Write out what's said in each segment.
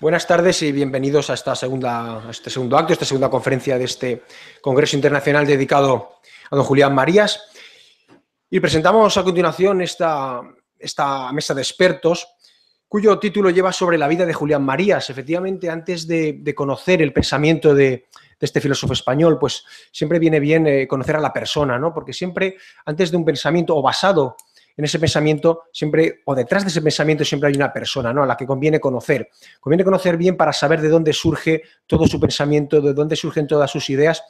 Buenas tardes y bienvenidos a, este segundo acto, a esta segunda conferencia de este Congreso Internacional dedicado a don Julián Marías. Y presentamos a continuación esta, mesa de expertos cuyo título lleva sobre la vida de Julián Marías. Efectivamente, antes de, conocer el pensamiento de, este filósofo español, pues siempre viene bien eh, conocer a la persona, ¿no? Porque siempre, antes de un pensamiento o basado en ese pensamiento siempre, o detrás de ese pensamiento siempre hay una persona, ¿no? A la que conviene conocer. Conviene conocer bien para saber de dónde surge todo su pensamiento, de dónde surgen todas sus ideas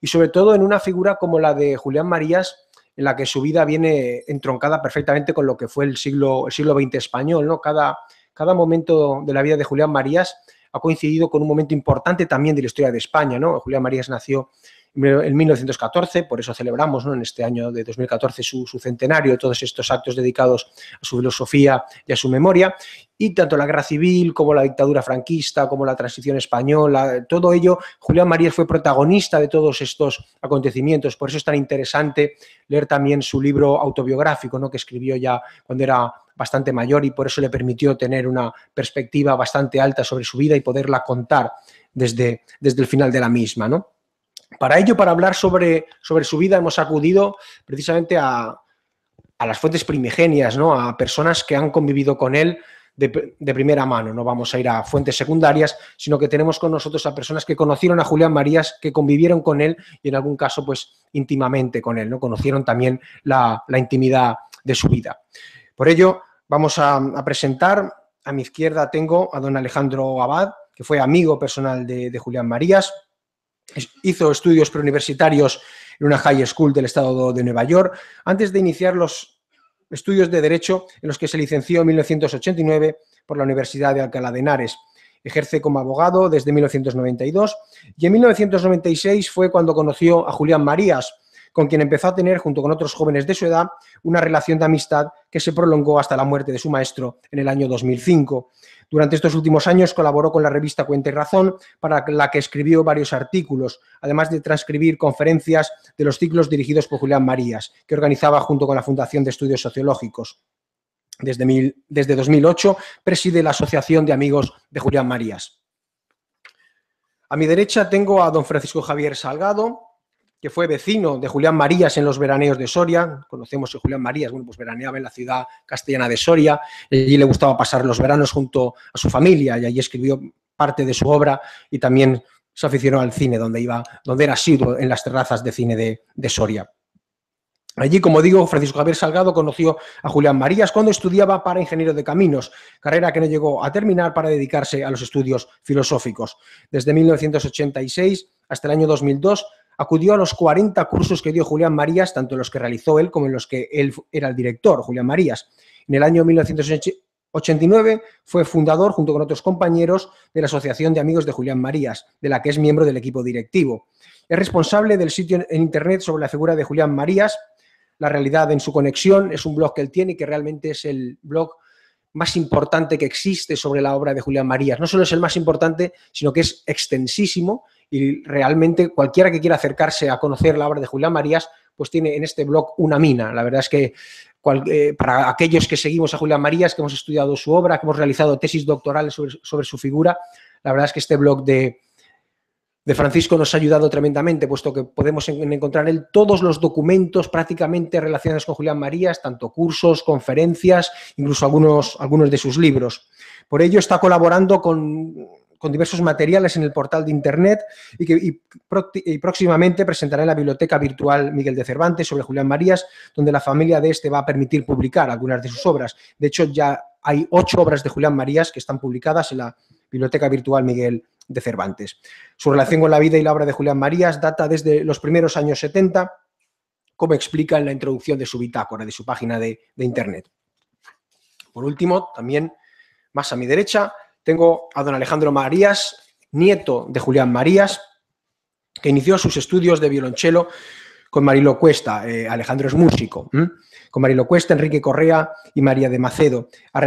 y sobre todo en una figura como la de Julián Marías, en la que su vida viene entroncada perfectamente con lo que fue el siglo, siglo XX español, Cada, cada momento de la vida de Julián Marías ha coincidido con un momento importante también de la historia de España, ¿no? Julián Marías nació en 1914, por eso celebramos en este año de 2014 su, centenario, todos estos actos dedicados a su filosofía y a su memoria, y tanto la guerra civil como la dictadura franquista, como la transición española, todo ello, Julián Marías fue protagonista de todos estos acontecimientos, por eso es tan interesante leer también su libro autobiográfico, ¿no? que escribió ya cuando era bastante mayor y por eso le permitió tener una perspectiva bastante alta sobre su vida y poderla contar desde, desde el final de la misma, ¿no? Para ello, para hablar sobre, sobre su vida, hemos acudido precisamente a, las fuentes primigenias, ¿no? a personas que han convivido con él de, de, primera mano. No vamos a ir a fuentes secundarias, sino que tenemos con nosotros a personas que conocieron a Julián Marías, que convivieron con él y en algún caso, pues íntimamente con él, ¿no? Conocieron también la, intimidad de su vida. Por ello, vamos a, presentar. A mi izquierda tengo a don Alejandro Abad, que fue amigo personal de, de Julián Marías, hizo estudios preuniversitarios en una high school del estado de Nueva York, antes de iniciar los estudios de Derecho en los que se licenció en 1989 por la Universidad de Alcalá de Henares. Ejerce como abogado desde 1992 y en 1996 fue cuando conoció a Julián Marías, con quien empezó a tener, junto con otros jóvenes de su edad, una relación de amistad que se prolongó hasta la muerte de su maestro en el año 2005. Durante estos últimos años colaboró con la revista Cuenta y Razón, para la que escribió varios artículos, además de transcribir conferencias de los ciclos dirigidos por Julián Marías, que organizaba junto con la Fundación de Estudios Sociológicos. Desde, desde 2008 preside la Asociación de Amigos de Julián Marías. A mi derecha tengo a don Francisco Javier Salgado, que fue vecino de Julián Marías en los veraneos de Soria. Conocemos a Julián Marías, bueno, pues veraneaba en la ciudad castellana de Soria. Allí le gustaba pasar los veranos junto a su familia y allí escribió parte de su obra y también se aficionó al cine, donde, iba, donde era asiduo en las terrazas de cine de, de Soria. Allí, como digo, Francisco Javier Salgado conoció a Julián Marías cuando estudiaba para ingeniero de caminos, carrera que no llegó a terminar para dedicarse a los estudios filosóficos. Desde 1986 hasta el año 2002 Acudió a los 40 cursos que dio Julián Marías, tanto en los que realizó él como en los que él era el director, Julián Marías. En el año 1989 fue fundador, junto con otros compañeros, de la Asociación de Amigos de Julián Marías, de la que es miembro del equipo directivo. Es responsable del sitio en Internet sobre la figura de Julián Marías, la realidad en su conexión. Es un blog que él tiene y que realmente es el blog más importante que existe sobre la obra de Julián Marías. No solo es el más importante, sino que es extensísimo y realmente cualquiera que quiera acercarse a conocer la obra de Julián Marías, pues tiene en este blog una mina. La verdad es que eh, para aquellos que seguimos a Julián Marías, que hemos estudiado su obra, que hemos realizado tesis doctorales sobre, su figura, la verdad es que este blog de, de Francisco nos ha ayudado tremendamente, puesto que podemos encontrar en él todos los documentos prácticamente relacionados con Julián Marías, tanto cursos, conferencias, incluso algunos, algunos de sus libros. Por ello está colaborando con con diversos materiales en el portal de Internet y que próximamente presentará en la biblioteca virtual Miguel de Cervantes sobre Julián Marías, donde la familia de este va a permitir publicar algunas de sus obras. De hecho, ya hay ocho obras de Julián Marías que están publicadas en la biblioteca virtual Miguel de Cervantes. Su relación con la vida y la obra de Julián Marías data desde los primeros años 70, como explica en la introducción de su bitácora, de su página de, de Internet. Por último, también más a mi derecha, tengo a don Alejandro Marías, nieto de Julián Marías, que inició sus estudios de violonchelo con Marilo Cuesta, eh, Alejandro es músico, con Marilo Cuesta, Enrique Correa y María de Macedo. Ha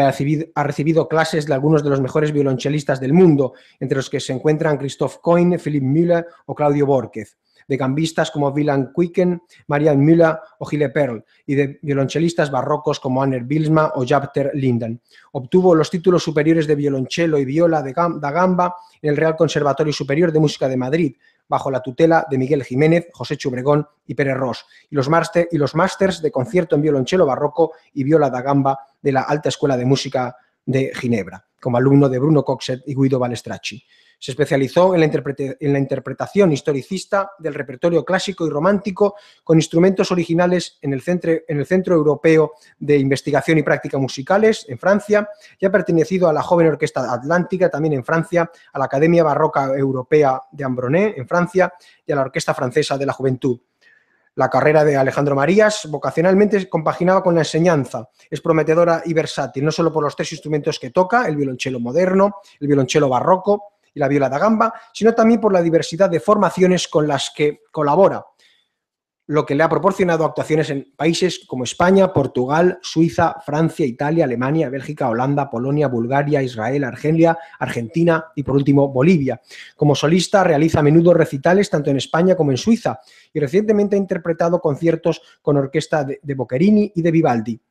recibido, clases de algunos de los mejores violonchelistas del mundo, entre los que se encuentran Christoph Coin, Philip Müller o Claudio Borquez de gambistas como Vilan Quicken, Marian Müller o Gile Perl y de violonchelistas barrocos como Anner Bilsma o Japter Linden. Obtuvo los títulos superiores de violonchelo y viola da gamba en el Real Conservatorio Superior de Música de Madrid, bajo la tutela de Miguel Jiménez, José Chubregón y Pérez Ross, y los, máster, y los másters de concierto en violonchelo barroco y viola da gamba de la Alta Escuela de Música de Ginebra, como alumno de Bruno Coxet y Guido Balestracci. Se especializó en la, interpretación historicista del repertorio clásico y romántico con instrumentos originales en el, centro, en el Centro Europeo de Investigación y Práctica Musicales en Francia y ha pertenecido a la Joven Orquesta Atlántica también en Francia, a la Academia Barroca Europea de Ambroné en Francia y a la Orquesta Francesa de la Juventud. La carrera de Alejandro Marías vocacionalmente compaginada con la enseñanza. Es prometedora y versátil, no solo por los tres instrumentos que toca, el violonchelo moderno, el violonchelo barroco y la Viola da Gamba, sino también por la diversidad de formaciones con las que colabora, lo que le ha proporcionado actuaciones en países como España, Portugal, Suiza, Francia, Italia, Alemania, Bélgica, Holanda, Polonia, Bulgaria, Israel, Argelia, Argentina y por último Bolivia. Como solista realiza a menudo recitales tanto en España como en Suiza y recientemente ha interpretado conciertos con orquesta de, Bocherini Boccherini y de Vivaldi.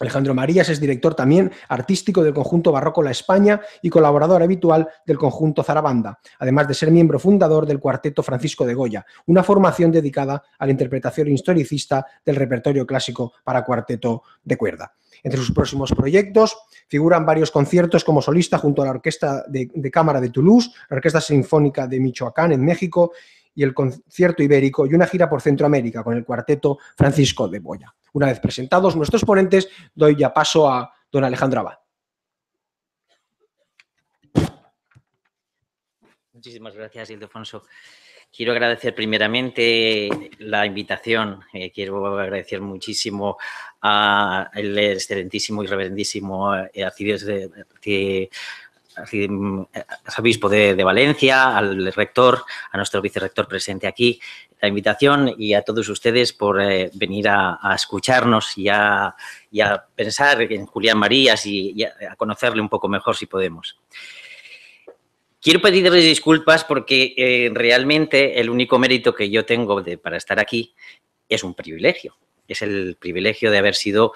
Alejandro Marías es director también artístico del conjunto Barroco La España y colaborador habitual del conjunto Zarabanda, además de ser miembro fundador del cuarteto Francisco de Goya, una formación dedicada a la interpretación historicista del repertorio clásico para cuarteto de cuerda. Entre sus próximos proyectos figuran varios conciertos como solista junto a la Orquesta de, Cámara de Toulouse, la Orquesta Sinfónica de Michoacán en México y el concierto ibérico y una gira por Centroamérica con el cuarteto Francisco de Boya. Una vez presentados nuestros ponentes, doy ya paso a don Alejandro Abad. Muchísimas gracias, Ildefonso. Quiero agradecer primeramente la invitación. Eh, quiero agradecer muchísimo al excelentísimo y reverendísimo eh, Arcides de al mm, eh, de, de, Valencia, al rector, a nuestro vicerrector presente aquí, la invitación y a todos ustedes por eh, venir a, escucharnos y a, pensar en Julián Marías y, a conocerle un poco mejor si podemos. Quiero pedirles disculpas porque eh, realmente el único mérito que yo tengo para estar aquí es un privilegio. Es el privilegio de haber sido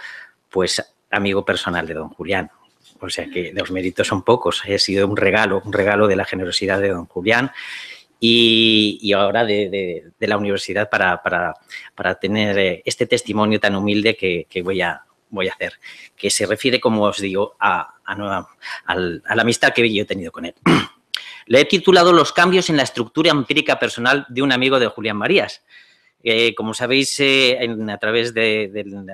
pues amigo personal de don Julián. O sea que los méritos son pocos. Ha sido un regalo, un regalo de la generosidad de don Julián y, ahora de, la universidad para, para, para, tener eh, este testimonio tan humilde que, voy a, voy a hacer, que se refiere, como os digo, a, a, a, la amistad que yo he tenido con él. Le he titulado Los cambios en la estructura empírica personal de un amigo de Julián Marías, eh, como sabéis, eh, a través de,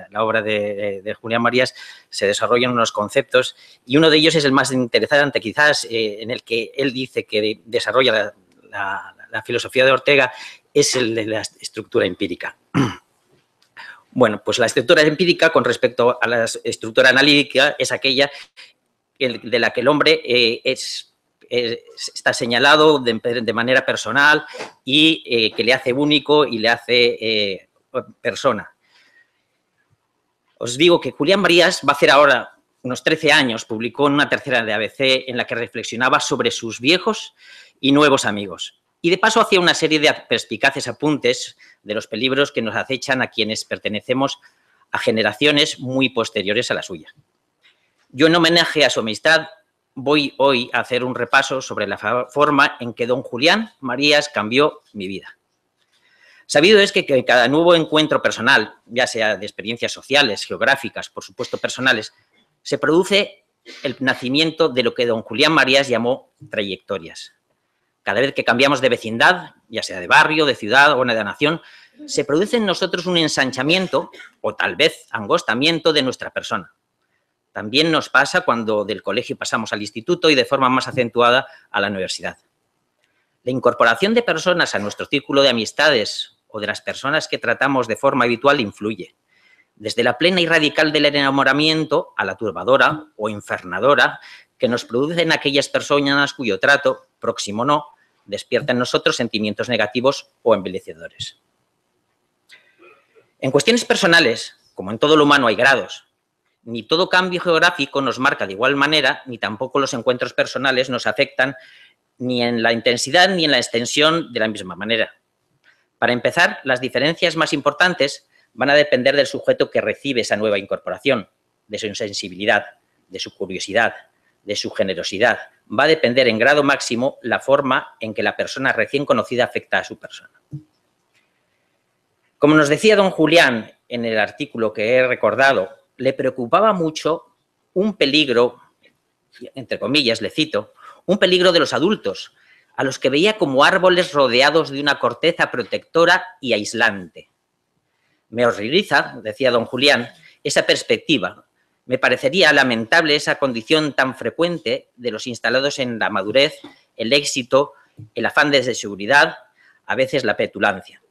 la obra de, Julián Marías se desarrollan unos conceptos y uno de ellos es el más interesante, quizás, eh, en el que él dice que desarrolla la, la filosofía de Ortega, es el de la estructura empírica. Bueno, pues la estructura empírica con respecto a la estructura analítica es aquella de la que el hombre es eh, está señalado de, manera personal y eh, que le hace único y le hace eh, persona. Os digo que Julián Marías va a hacer ahora unos 13 años, publicó en una tercera de ABC en la que reflexionaba sobre sus viejos y nuevos amigos. Y de paso hacía una serie de perspicaces apuntes de los peligros que nos acechan a quienes pertenecemos a generaciones muy posteriores a la suya. Yo en homenaje a su amistad voy hoy a hacer un repaso sobre la forma en que don Julián Marías cambió mi vida. Sabido es que, en cada nuevo encuentro personal, ya sea de experiencias sociales, geográficas, por supuesto personales, se produce el nacimiento de lo que don Julián Marías llamó trayectorias. Cada vez que cambiamos de vecindad, ya sea de barrio, de ciudad o de nación, se produce en nosotros un ensanchamiento o tal vez angostamiento de nuestra persona. También nos pasa cuando del colegio pasamos al instituto y de forma más acentuada a la universidad. La incorporación de personas a nuestro círculo de amistades o de las personas que tratamos de forma habitual influye, desde la plena y radical del enamoramiento a la turbadora o infernadora que nos producen aquellas personas cuyo trato, próximo o no, despierta en nosotros sentimientos negativos o embellecedores. En cuestiones personales, como en todo lo humano hay grados, ni todo cambio geográfico nos marca de igual manera, ni tampoco los encuentros personales nos afectan ni en la intensidad ni en la extensión de la misma manera. Para empezar, las diferencias más importantes van a depender del sujeto que recibe esa nueva incorporación, de su insensibilidad, de su curiosidad, de su generosidad. Va a depender en grado máximo la forma en que la persona recién conocida afecta a su persona. Como nos decía don Julián en el artículo que he recordado, le preocupaba mucho un peligro, entre comillas, le cito, un peligro de los adultos, a los que veía como árboles rodeados de una corteza protectora y aislante. Me horroriza, decía don Julián, esa perspectiva. Me parecería lamentable esa condición tan frecuente de los instalados en la madurez, el éxito, el afán de seguridad, a veces la petulancia.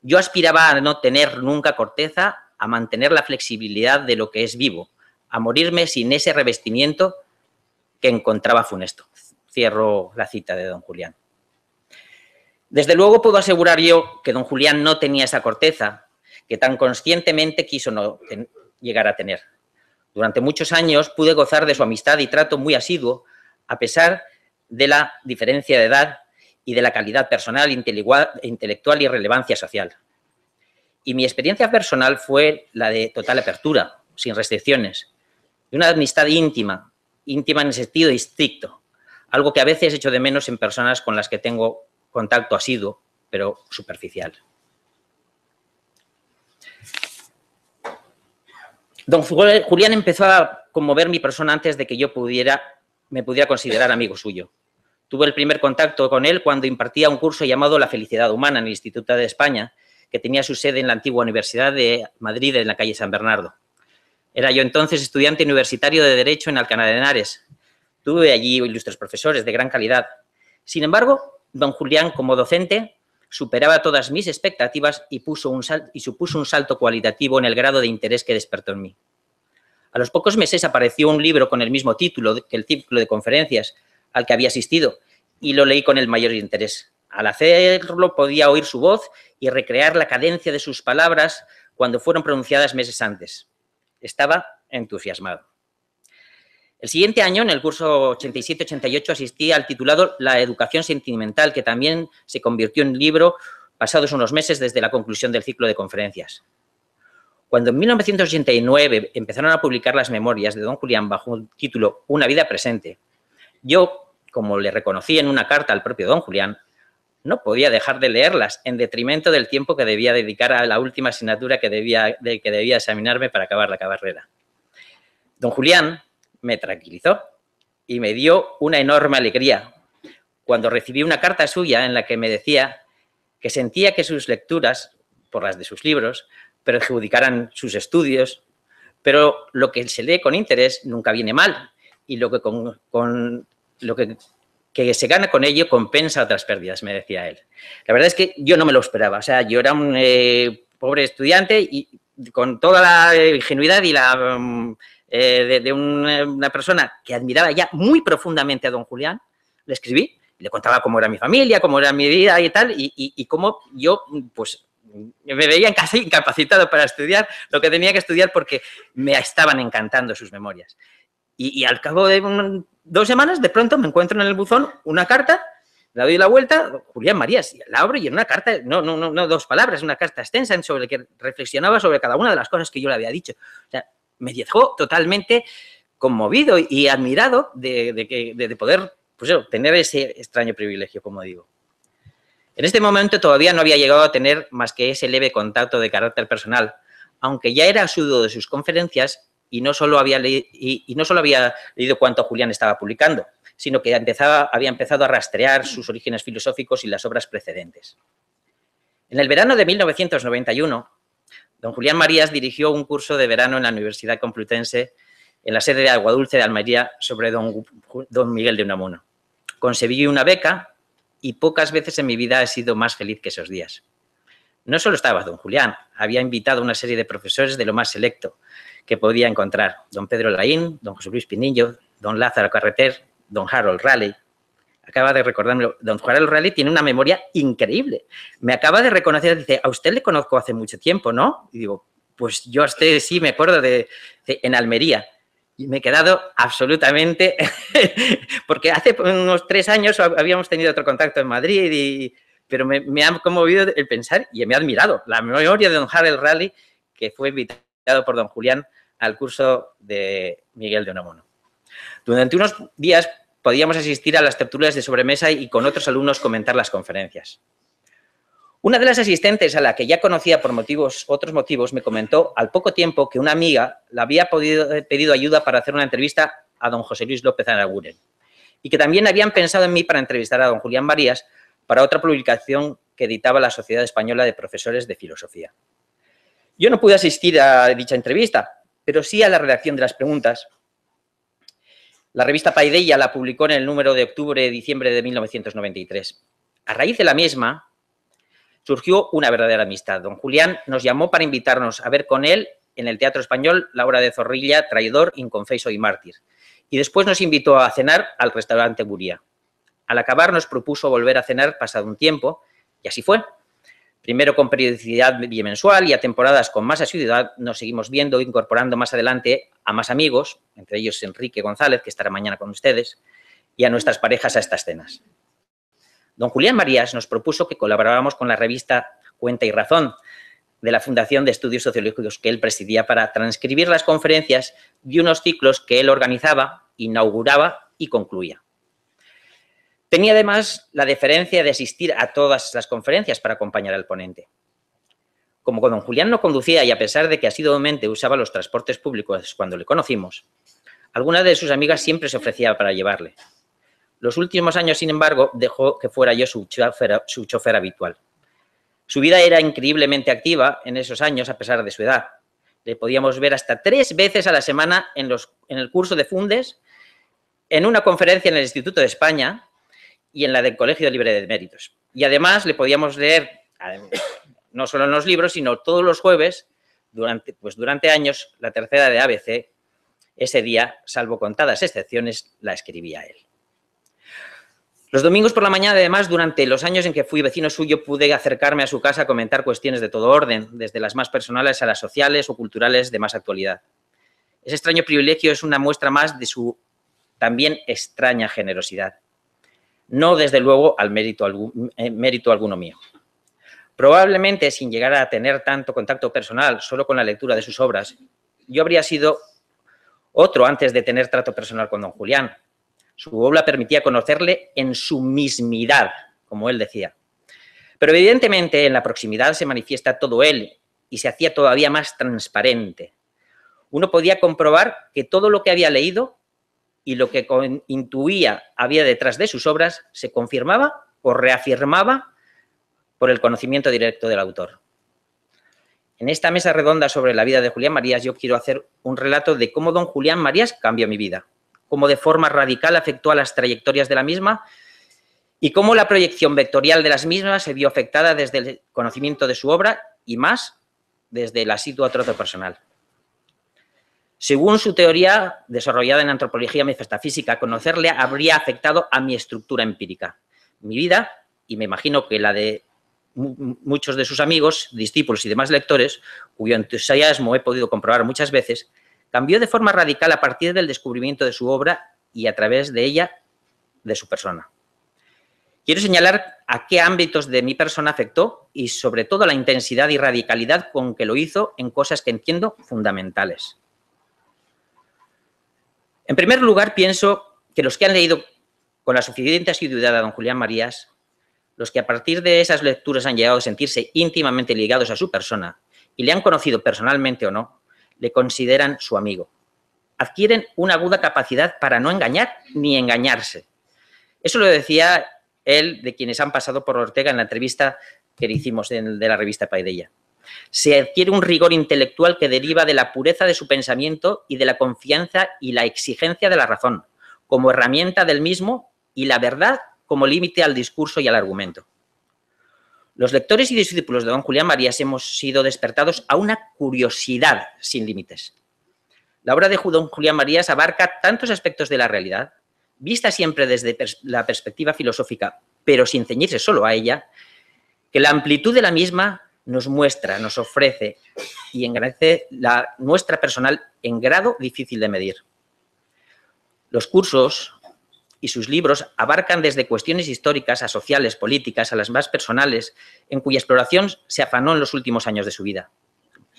Yo aspiraba a no tener nunca corteza a mantener la flexibilidad de lo que es vivo, a morirme sin ese revestimiento que encontraba funesto. Cierro la cita de don Julián. Desde luego puedo asegurar yo que don Julián no tenía esa corteza que tan conscientemente quiso llegar a tener. Durante muchos años pude gozar de su amistad y trato muy asiduo, a pesar de la diferencia de edad y de la calidad personal, intelectual y relevancia social. Y mi experiencia personal fue la de total apertura, sin restricciones. Y una amistad íntima, íntima en el sentido estricto. Algo que a veces echo de menos en personas con las que tengo contacto asiduo, pero superficial. Don Julián empezó a conmover mi persona antes de que yo pudiera, me pudiera considerar amigo suyo. Tuve el primer contacto con él cuando impartía un curso llamado La felicidad humana en el Instituto de España que tenía su sede en la antigua Universidad de Madrid, en la calle San Bernardo. Era yo entonces estudiante universitario de Derecho en Alcalá de Henares. Tuve allí ilustres profesores de gran calidad. Sin embargo, don Julián, como docente, superaba todas mis expectativas y, puso un y supuso un salto cualitativo en el grado de interés que despertó en mí. A los pocos meses apareció un libro con el mismo título que el círculo de conferencias al que había asistido y lo leí con el mayor interés. Al hacerlo podía oír su voz y recrear la cadencia de sus palabras cuando fueron pronunciadas meses antes. Estaba entusiasmado. El siguiente año, en el curso 87-88, asistí al titulado La educación sentimental, que también se convirtió en libro pasados unos meses desde la conclusión del ciclo de conferencias. Cuando en 1989 empezaron a publicar las memorias de don Julián bajo el título Una vida presente, yo, como le reconocí en una carta al propio don Julián, no podía dejar de leerlas en detrimento del tiempo que debía dedicar a la última asignatura que debía, que debía examinarme para acabar la carrera. Don Julián me tranquilizó y me dio una enorme alegría cuando recibí una carta suya en la que me decía que sentía que sus lecturas, por las de sus libros, perjudicaran sus estudios, pero lo que se lee con interés nunca viene mal y lo que, con, lo que que se gana con ello compensa otras pérdidas, me decía él. La verdad es que yo no me lo esperaba, o sea, yo era un eh, pobre estudiante y con toda la ingenuidad y la... Mm, eh, de, eh, una persona que admiraba ya muy profundamente a don Julián, le escribí, le contaba cómo era mi familia, cómo era mi vida y tal, y, cómo yo, pues, me veía casi incapacitado para estudiar lo que tenía que estudiar porque me estaban encantando sus memorias. Y, al cabo de dos semanas, de pronto me encuentro en el buzón una carta, la doy la vuelta, Julián Marías, la abro y en una carta, no, no, no, dos palabras, una carta extensa sobre la que reflexionaba sobre cada una de las cosas que yo le había dicho. O sea, me dejó totalmente conmovido y admirado de, poder pues tener ese extraño privilegio, como digo. En este momento todavía no había llegado a tener más que ese leve contacto de carácter personal, aunque ya era sudo de sus conferencias y no solo había, leído, cuánto Julián estaba publicando, sino que había empezado a rastrear sus orígenes filosóficos y las obras precedentes. En el verano de 1991, don Julián Marías dirigió un curso de verano en la Universidad Complutense, en la sede de Agua Dulce de Almería, sobre don, Miguel de Unamuno. Conseguí una beca y pocas veces en mi vida he sido más feliz que esos días. No solo estaba don Julián, había invitado a una serie de profesores de lo más selecto, que podía encontrar. Don Pedro Laín, don José Luis Pinillo, don Lázaro Carreter, don Harold Raleigh. Acaba de recordarme Don Harold Raleigh tiene una memoria increíble. Me acaba de reconocer, dice, a usted le conozco hace mucho tiempo, ¿no? Y digo, pues yo a usted sí me acuerdo de, en Almería. Y me he quedado absolutamente, porque hace unos tres años habíamos tenido otro contacto en Madrid pero me, ha conmovido el pensar y me ha admirado la memoria de don Harold Raleigh, que fue vital por don Julián al curso de Miguel de Unamuno. Durante unos días podíamos asistir a las tertulias de sobremesa y con otros alumnos comentar las conferencias. Una de las asistentes a la que ya conocía por otros motivos me comentó al poco tiempo que una amiga le había eh, pedido ayuda para hacer una entrevista a don José Luis López Araguren y que también habían pensado en mí para entrevistar a don Julián Marías para otra publicación que editaba la Sociedad Española de Profesores de Filosofía. Yo no pude asistir a dicha entrevista, pero sí a la redacción de las preguntas. La revista Paideia la publicó en el número de octubre-diciembre de 1993. A raíz de la misma, surgió una verdadera amistad. Don Julián nos llamó para invitarnos a ver con él en el Teatro Español la obra de Zorrilla, Traidor, Inconfeso y Mártir. Y después nos invitó a cenar al restaurante Buría. Al acabar nos propuso volver a cenar pasado un tiempo, y así fue. Primero con periodicidad bimensual y a temporadas con más asiduidad nos seguimos viendo, incorporando más adelante a más amigos, entre ellos Enrique González, que estará mañana con ustedes, y a nuestras parejas a estas cenas. Don Julián Marías nos propuso que colaboráramos con la revista Cuenta y Razón de la Fundación de Estudios Sociológicos que él presidía para transcribir las conferencias de unos ciclos que él organizaba, inauguraba y concluía. Tenía además la deferencia de asistir a todas las conferencias para acompañar al ponente. Como don Julián no conducía y a pesar de que asiduamente usaba los transportes públicos cuando le conocimos, alguna de sus amigas siempre se ofrecía para llevarle. Los últimos años, sin embargo, dejó que fuera yo su chofer, habitual. Su vida era increíblemente activa en esos años a pesar de su edad. Le podíamos ver hasta tres veces a la semana en el curso de Fundes, en una conferencia en el Instituto de España y en la del Colegio Libre de Méritos. Y además le podíamos leer, no solo en los libros, sino todos los jueves, durante, pues durante años, la tercera de ABC. Ese día, salvo contadas excepciones, la escribía él. Los domingos por la mañana, además, durante los años en que fui vecino suyo, pude acercarme a su casa a comentar cuestiones de todo orden, desde las más personales a las sociales o culturales de más actualidad. Ese extraño privilegio es una muestra más de su también extraña generosidad no desde luego al eh, mérito, alguno mío. Probablemente sin llegar a tener tanto contacto personal solo con la lectura de sus obras, yo habría sido otro antes de tener trato personal con don Julián. Su obra permitía conocerle en su mismidad, como él decía. Pero evidentemente en la proximidad se manifiesta todo él y se hacía todavía más transparente. Uno podía comprobar que todo lo que había leído y lo que intuía había detrás de sus obras se confirmaba o reafirmaba por el conocimiento directo del autor. En esta mesa redonda sobre la vida de Julián Marías yo quiero hacer un relato de cómo don Julián Marías cambió mi vida, cómo de forma radical afectó a las trayectorias de la misma y cómo la proyección vectorial de las mismas se vio afectada desde el conocimiento de su obra y más desde la asiduo trozo personal. Según su teoría desarrollada en antropología metafísica, conocerle habría afectado a mi estructura empírica, mi vida, y me imagino que la de muchos de sus amigos, discípulos y demás lectores, cuyo entusiasmo he podido comprobar muchas veces, cambió de forma radical a partir del descubrimiento de su obra y a través de ella de su persona. Quiero señalar a qué ámbitos de mi persona afectó y sobre todo la intensidad y radicalidad con que lo hizo en cosas que entiendo fundamentales. En primer lugar, pienso que los que han leído con la suficiente asiduidad a don Julián Marías, los que a partir de esas lecturas han llegado a sentirse íntimamente ligados a su persona y le han conocido personalmente o no, le consideran su amigo. Adquieren una aguda capacidad para no engañar ni engañarse. Eso lo decía él de quienes han pasado por Ortega en la entrevista que le hicimos de la revista Paidella. Se adquiere un rigor intelectual que deriva de la pureza de su pensamiento y de la confianza y la exigencia de la razón, como herramienta del mismo y la verdad como límite al discurso y al argumento. Los lectores y discípulos de don Julián Marías hemos sido despertados a una curiosidad sin límites. La obra de don Julián Marías abarca tantos aspectos de la realidad, vista siempre desde la perspectiva filosófica, pero sin ceñirse solo a ella, que la amplitud de la misma nos muestra, nos ofrece y engrandece la nuestra personal en grado difícil de medir. Los cursos y sus libros abarcan desde cuestiones históricas a sociales, políticas, a las más personales, en cuya exploración se afanó en los últimos años de su vida.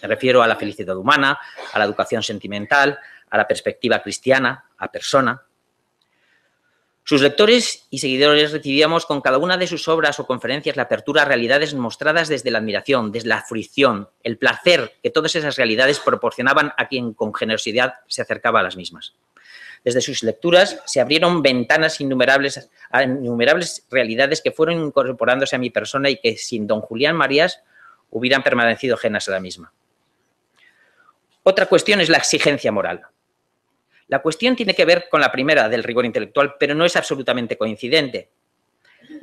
Me refiero a la felicidad humana, a la educación sentimental, a la perspectiva cristiana, a persona, sus lectores y seguidores recibíamos con cada una de sus obras o conferencias la apertura a realidades mostradas desde la admiración, desde la fricción, el placer que todas esas realidades proporcionaban a quien con generosidad se acercaba a las mismas. Desde sus lecturas se abrieron ventanas innumerables a innumerables realidades que fueron incorporándose a mi persona y que sin don Julián Marías hubieran permanecido ajenas a la misma. Otra cuestión es la exigencia moral. La cuestión tiene que ver con la primera del rigor intelectual, pero no es absolutamente coincidente.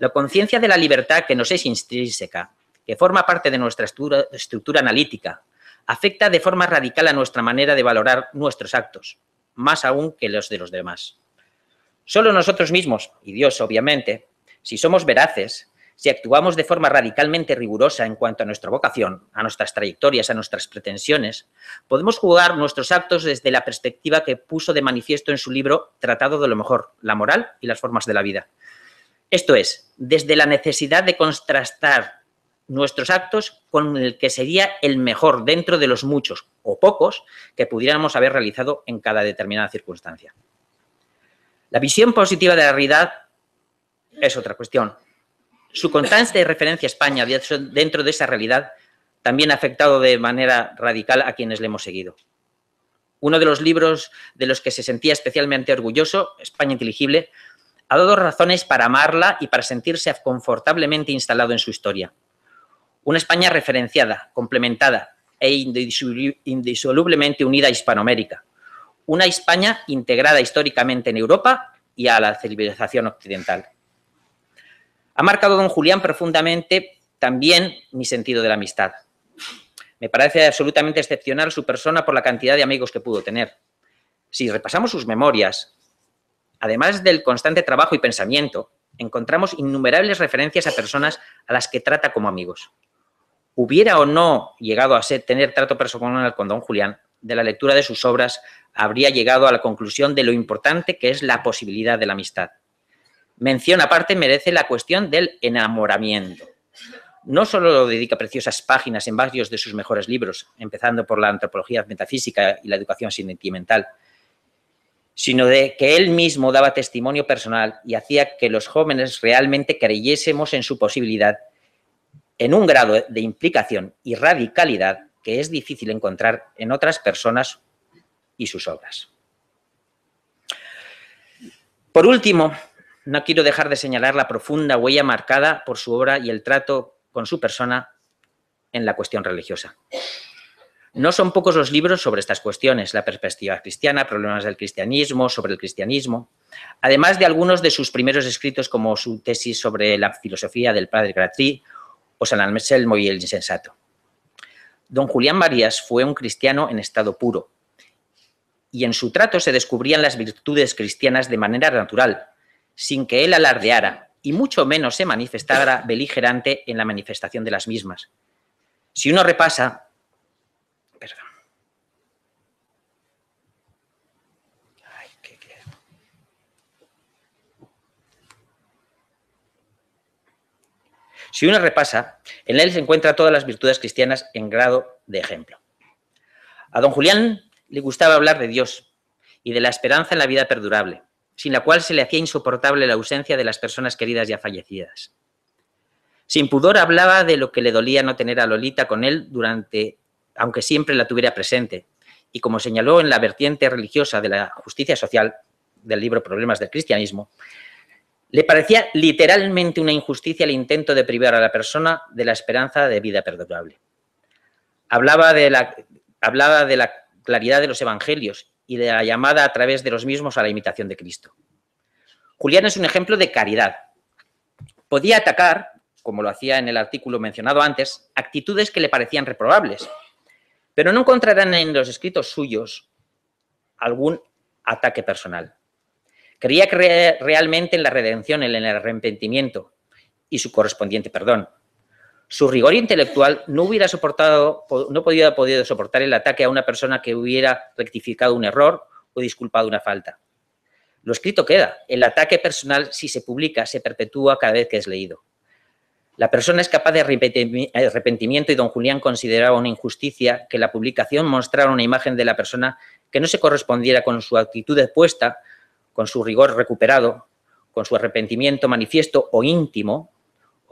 La conciencia de la libertad que nos es intrínseca, que forma parte de nuestra estructura, analítica, afecta de forma radical a nuestra manera de valorar nuestros actos, más aún que los de los demás. Solo nosotros mismos, y Dios obviamente, si somos veraces, si actuamos de forma radicalmente rigurosa en cuanto a nuestra vocación, a nuestras trayectorias, a nuestras pretensiones, podemos jugar nuestros actos desde la perspectiva que puso de manifiesto en su libro Tratado de lo Mejor, la moral y las formas de la vida. Esto es, desde la necesidad de contrastar nuestros actos con el que sería el mejor dentro de los muchos o pocos que pudiéramos haber realizado en cada determinada circunstancia. La visión positiva de la realidad es otra cuestión, su constante referencia a España dentro de esa realidad también ha afectado de manera radical a quienes le hemos seguido. Uno de los libros de los que se sentía especialmente orgulloso, España Inteligible, ha dado razones para amarla y para sentirse confortablemente instalado en su historia. Una España referenciada, complementada e indisolublemente unida a Hispanoamérica. Una España integrada históricamente en Europa y a la civilización occidental. Ha marcado don Julián profundamente también mi sentido de la amistad. Me parece absolutamente excepcional su persona por la cantidad de amigos que pudo tener. Si repasamos sus memorias, además del constante trabajo y pensamiento, encontramos innumerables referencias a personas a las que trata como amigos. Hubiera o no llegado a ser, tener trato personal con don Julián, de la lectura de sus obras habría llegado a la conclusión de lo importante que es la posibilidad de la amistad. Mención aparte merece la cuestión del enamoramiento. No solo dedica preciosas páginas en varios de sus mejores libros, empezando por la antropología metafísica y la educación sentimental, sino de que él mismo daba testimonio personal y hacía que los jóvenes realmente creyésemos en su posibilidad en un grado de implicación y radicalidad que es difícil encontrar en otras personas y sus obras. Por último, no quiero dejar de señalar la profunda huella marcada por su obra y el trato con su persona en la cuestión religiosa. No son pocos los libros sobre estas cuestiones, la perspectiva cristiana, problemas del cristianismo, sobre el cristianismo, además de algunos de sus primeros escritos como su tesis sobre la filosofía del padre Gratry o San Anselmo y el insensato. Don Julián Marías fue un cristiano en estado puro y en su trato se descubrían las virtudes cristianas de manera natural, sin que él alardeara y mucho menos se manifestara beligerante en la manifestación de las mismas. Si uno repasa, perdón, Si uno repasa, en él se encuentra todas las virtudes cristianas en grado de ejemplo. A don Julián le gustaba hablar de Dios y de la esperanza en la vida perdurable sin la cual se le hacía insoportable la ausencia de las personas queridas ya fallecidas. Sin pudor hablaba de lo que le dolía no tener a Lolita con él durante, aunque siempre la tuviera presente, y como señaló en la vertiente religiosa de la justicia social del libro Problemas del Cristianismo, le parecía literalmente una injusticia el intento de privar a la persona de la esperanza de vida perdurable. Hablaba de la, hablaba de la claridad de los evangelios y de la llamada a través de los mismos a la imitación de Cristo. Julián es un ejemplo de caridad. Podía atacar, como lo hacía en el artículo mencionado antes, actitudes que le parecían reprobables, pero no encontrarán en los escritos suyos algún ataque personal. Creía realmente en la redención, en el arrepentimiento y su correspondiente perdón su rigor intelectual no hubiera soportado, no podía podido soportar el ataque a una persona que hubiera rectificado un error o disculpado una falta. Lo escrito queda. El ataque personal, si se publica, se perpetúa cada vez que es leído. La persona es capaz de arrepentimiento y don Julián consideraba una injusticia que la publicación mostrara una imagen de la persona que no se correspondiera con su actitud expuesta, con su rigor recuperado, con su arrepentimiento manifiesto o íntimo,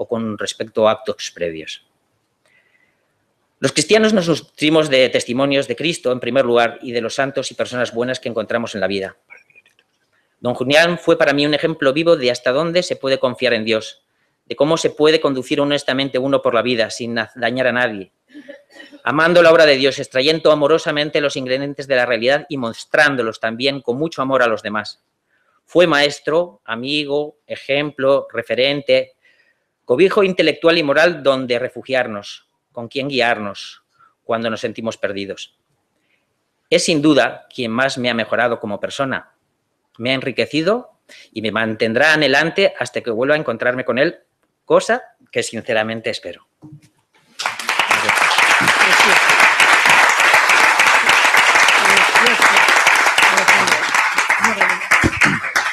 o con respecto a actos previos. Los cristianos nos nutrimos de testimonios de Cristo, en primer lugar, y de los santos y personas buenas que encontramos en la vida. Don Julián fue para mí un ejemplo vivo de hasta dónde se puede confiar en Dios, de cómo se puede conducir honestamente uno por la vida sin dañar a nadie, amando la obra de Dios, extrayendo amorosamente los ingredientes de la realidad y mostrándolos también con mucho amor a los demás. Fue maestro, amigo, ejemplo, referente, Cobijo intelectual y moral donde refugiarnos, con quien guiarnos cuando nos sentimos perdidos. Es sin duda quien más me ha mejorado como persona, me ha enriquecido y me mantendrá anhelante hasta que vuelva a encontrarme con él, cosa que sinceramente espero.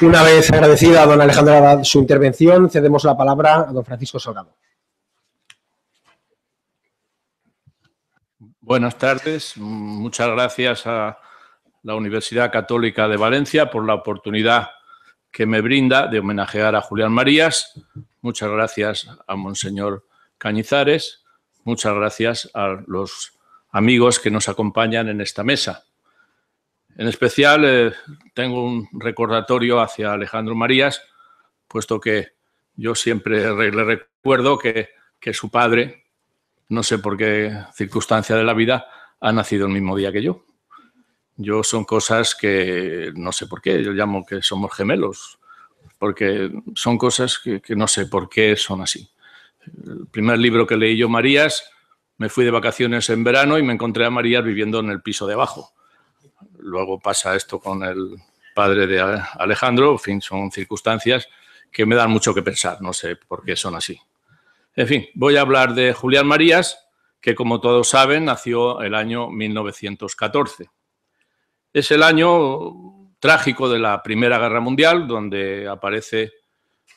Una vez agradecida a don Alejandro su intervención, cedemos la palabra a don Francisco Salgado. Buenas tardes. Muchas gracias a la Universidad Católica de Valencia por la oportunidad que me brinda de homenajear a Julián Marías. Muchas gracias a Monseñor Cañizares. Muchas gracias a los amigos que nos acompañan en esta mesa. En especial eh, tengo un recordatorio hacia Alejandro Marías, puesto que yo siempre le recuerdo que, su padre, no sé por qué circunstancia de la vida, ha nacido el mismo día que yo. Yo son cosas que no sé por qué, yo llamo que somos gemelos, porque son cosas que, no sé por qué son así. El primer libro que leí yo, Marías, me fui de vacaciones en verano y me encontré a Marías viviendo en el piso de abajo. Luego pasa esto con el padre de Alejandro, en fin, son circunstancias que me dan mucho que pensar, no sé por qué son así. En fin, voy a hablar de Julián Marías, que como todos saben nació el año 1914. Es el año trágico de la Primera Guerra Mundial, donde aparece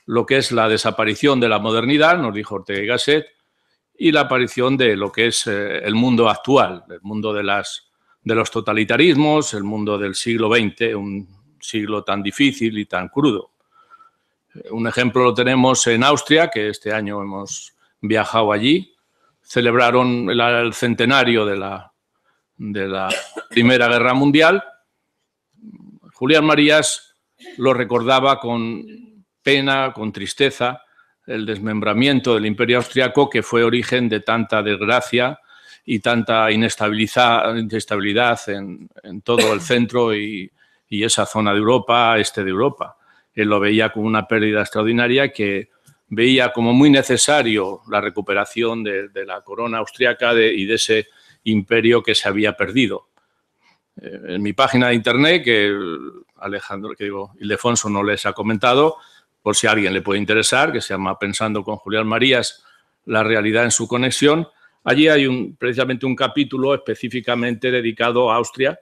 lo que es la desaparición de la modernidad, nos dijo Ortega y Gasset, y la aparición de lo que es eh, el mundo actual, el mundo de las de los totalitarismos, el mundo del siglo XX, un siglo tan difícil y tan crudo. Un ejemplo lo tenemos en Austria, que este año hemos viajado allí. Celebraron el, centenario de la, Primera Guerra Mundial. Julián Marías lo recordaba con pena, con tristeza, el desmembramiento del imperio austriaco que fue origen de tanta desgracia, y tanta inestabilidad, en, todo el centro y, esa zona de Europa, este de Europa. Él lo veía como una pérdida extraordinaria que veía como muy necesario la recuperación de, la corona austriaca y de ese imperio que se había perdido. Eh, en mi página de internet, que Alejandro, que digo, Ildefonso no les ha comentado, por si a alguien le puede interesar, que se llama Pensando con Julián Marías, la realidad en su conexión, Allí hay precisamente un capítulo específicamente dedicado a Austria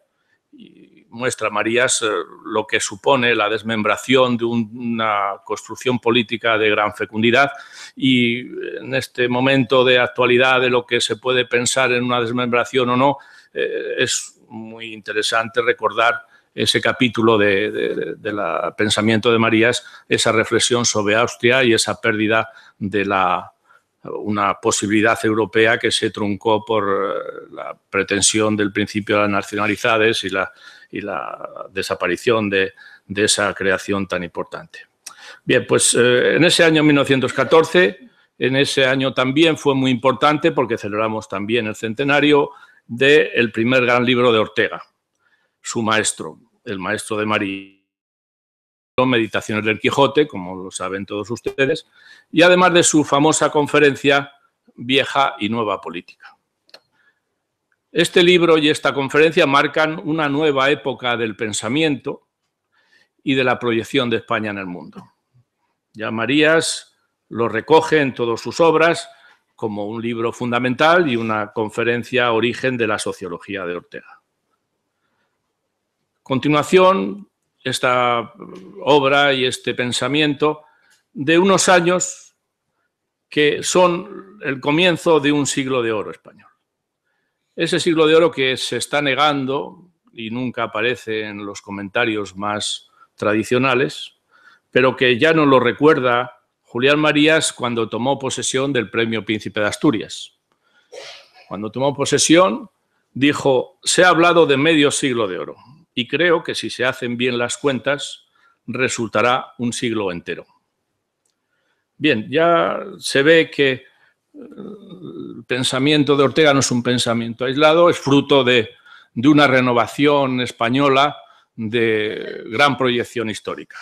y muestra Marías eh, lo que supone la desmembración de una construcción política de gran fecundidad y eh, en este momento de actualidad de lo que se puede pensar en una desmembración o no, eh, es muy interesante recordar ese capítulo del de, pensamiento de Marías, esa reflexión sobre Austria y esa pérdida de la una posibilidad europea que se truncó por eh, la pretensión del principio de las nacionalidades y la, y la desaparición de, esa creación tan importante. Bien, pues eh, en ese año 1914, en ese año también fue muy importante porque celebramos también el centenario del primer gran libro de Ortega, su maestro, el maestro de María meditaciones del Quijote, como lo saben todos ustedes, y además de su famosa conferencia Vieja y Nueva Política. Este libro y esta conferencia marcan una nueva época del pensamiento y de la proyección de España en el mundo. Ya Marías lo recoge en todas sus obras como un libro fundamental y una conferencia origen de la sociología de Ortega. A continuación, esta obra y este pensamiento de unos años que son el comienzo de un siglo de oro español. Ese siglo de oro que se está negando y nunca aparece en los comentarios más tradicionales, pero que ya no lo recuerda Julián Marías cuando tomó posesión del Premio Príncipe de Asturias. Cuando tomó posesión, dijo, se ha hablado de medio siglo de oro y creo que si se hacen bien las cuentas, resultará un siglo entero. Bien, ya se ve que eh, el pensamiento de Ortega no es un pensamiento aislado, es fruto de, una renovación española de gran proyección histórica.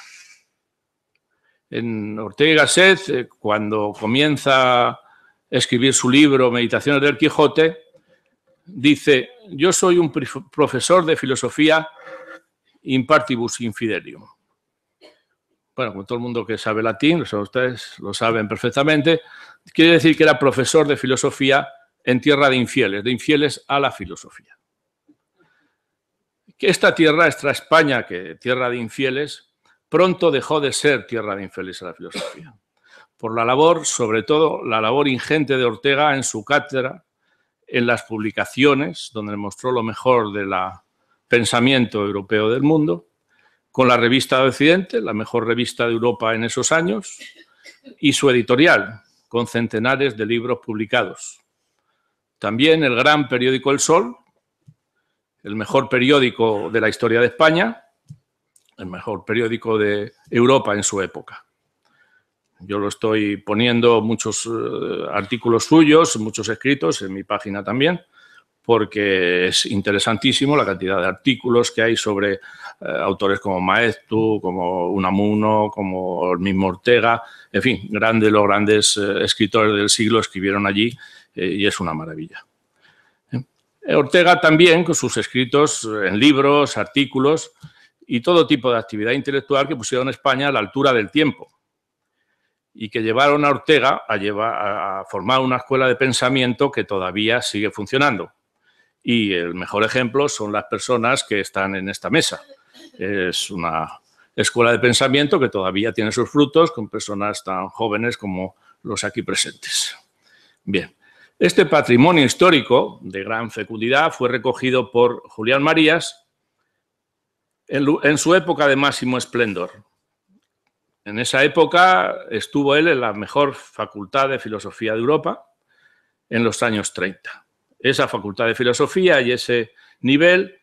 En Ortega y eh, cuando comienza a escribir su libro Meditaciones del Quijote, dice, yo soy un profesor de filosofía Impartibus Infidelium. Bueno, como todo el mundo que sabe latín, ustedes lo saben perfectamente, quiere decir que era profesor de filosofía en tierra de infieles, de infieles a la filosofía. Que esta tierra, esta España, que tierra de infieles, pronto dejó de ser tierra de infieles a la filosofía. Por la labor, sobre todo la labor ingente de Ortega en su cátedra, en las publicaciones, donde mostró lo mejor de la Pensamiento Europeo del Mundo, con la revista de Occidente, la mejor revista de Europa en esos años, y su editorial, con centenares de libros publicados. También el gran periódico El Sol, el mejor periódico de la historia de España, el mejor periódico de Europa en su época. Yo lo estoy poniendo muchos eh, artículos suyos, muchos escritos en mi página también porque es interesantísimo la cantidad de artículos que hay sobre eh, autores como Maestu, como Unamuno, como el mismo Ortega, en fin, grandes los grandes eh, escritores del siglo escribieron allí eh, y es una maravilla. Ortega también, con sus escritos en libros, artículos y todo tipo de actividad intelectual que pusieron España a la altura del tiempo y que llevaron a Ortega a, llevar, a formar una escuela de pensamiento que todavía sigue funcionando y el mejor ejemplo son las personas que están en esta mesa. Es una escuela de pensamiento que todavía tiene sus frutos con personas tan jóvenes como los aquí presentes. Bien, este patrimonio histórico de gran fecundidad fue recogido por Julián Marías en, su época de máximo esplendor. En esa época estuvo él en la mejor facultad de filosofía de Europa en los años 30. Esa facultad de filosofía y ese nivel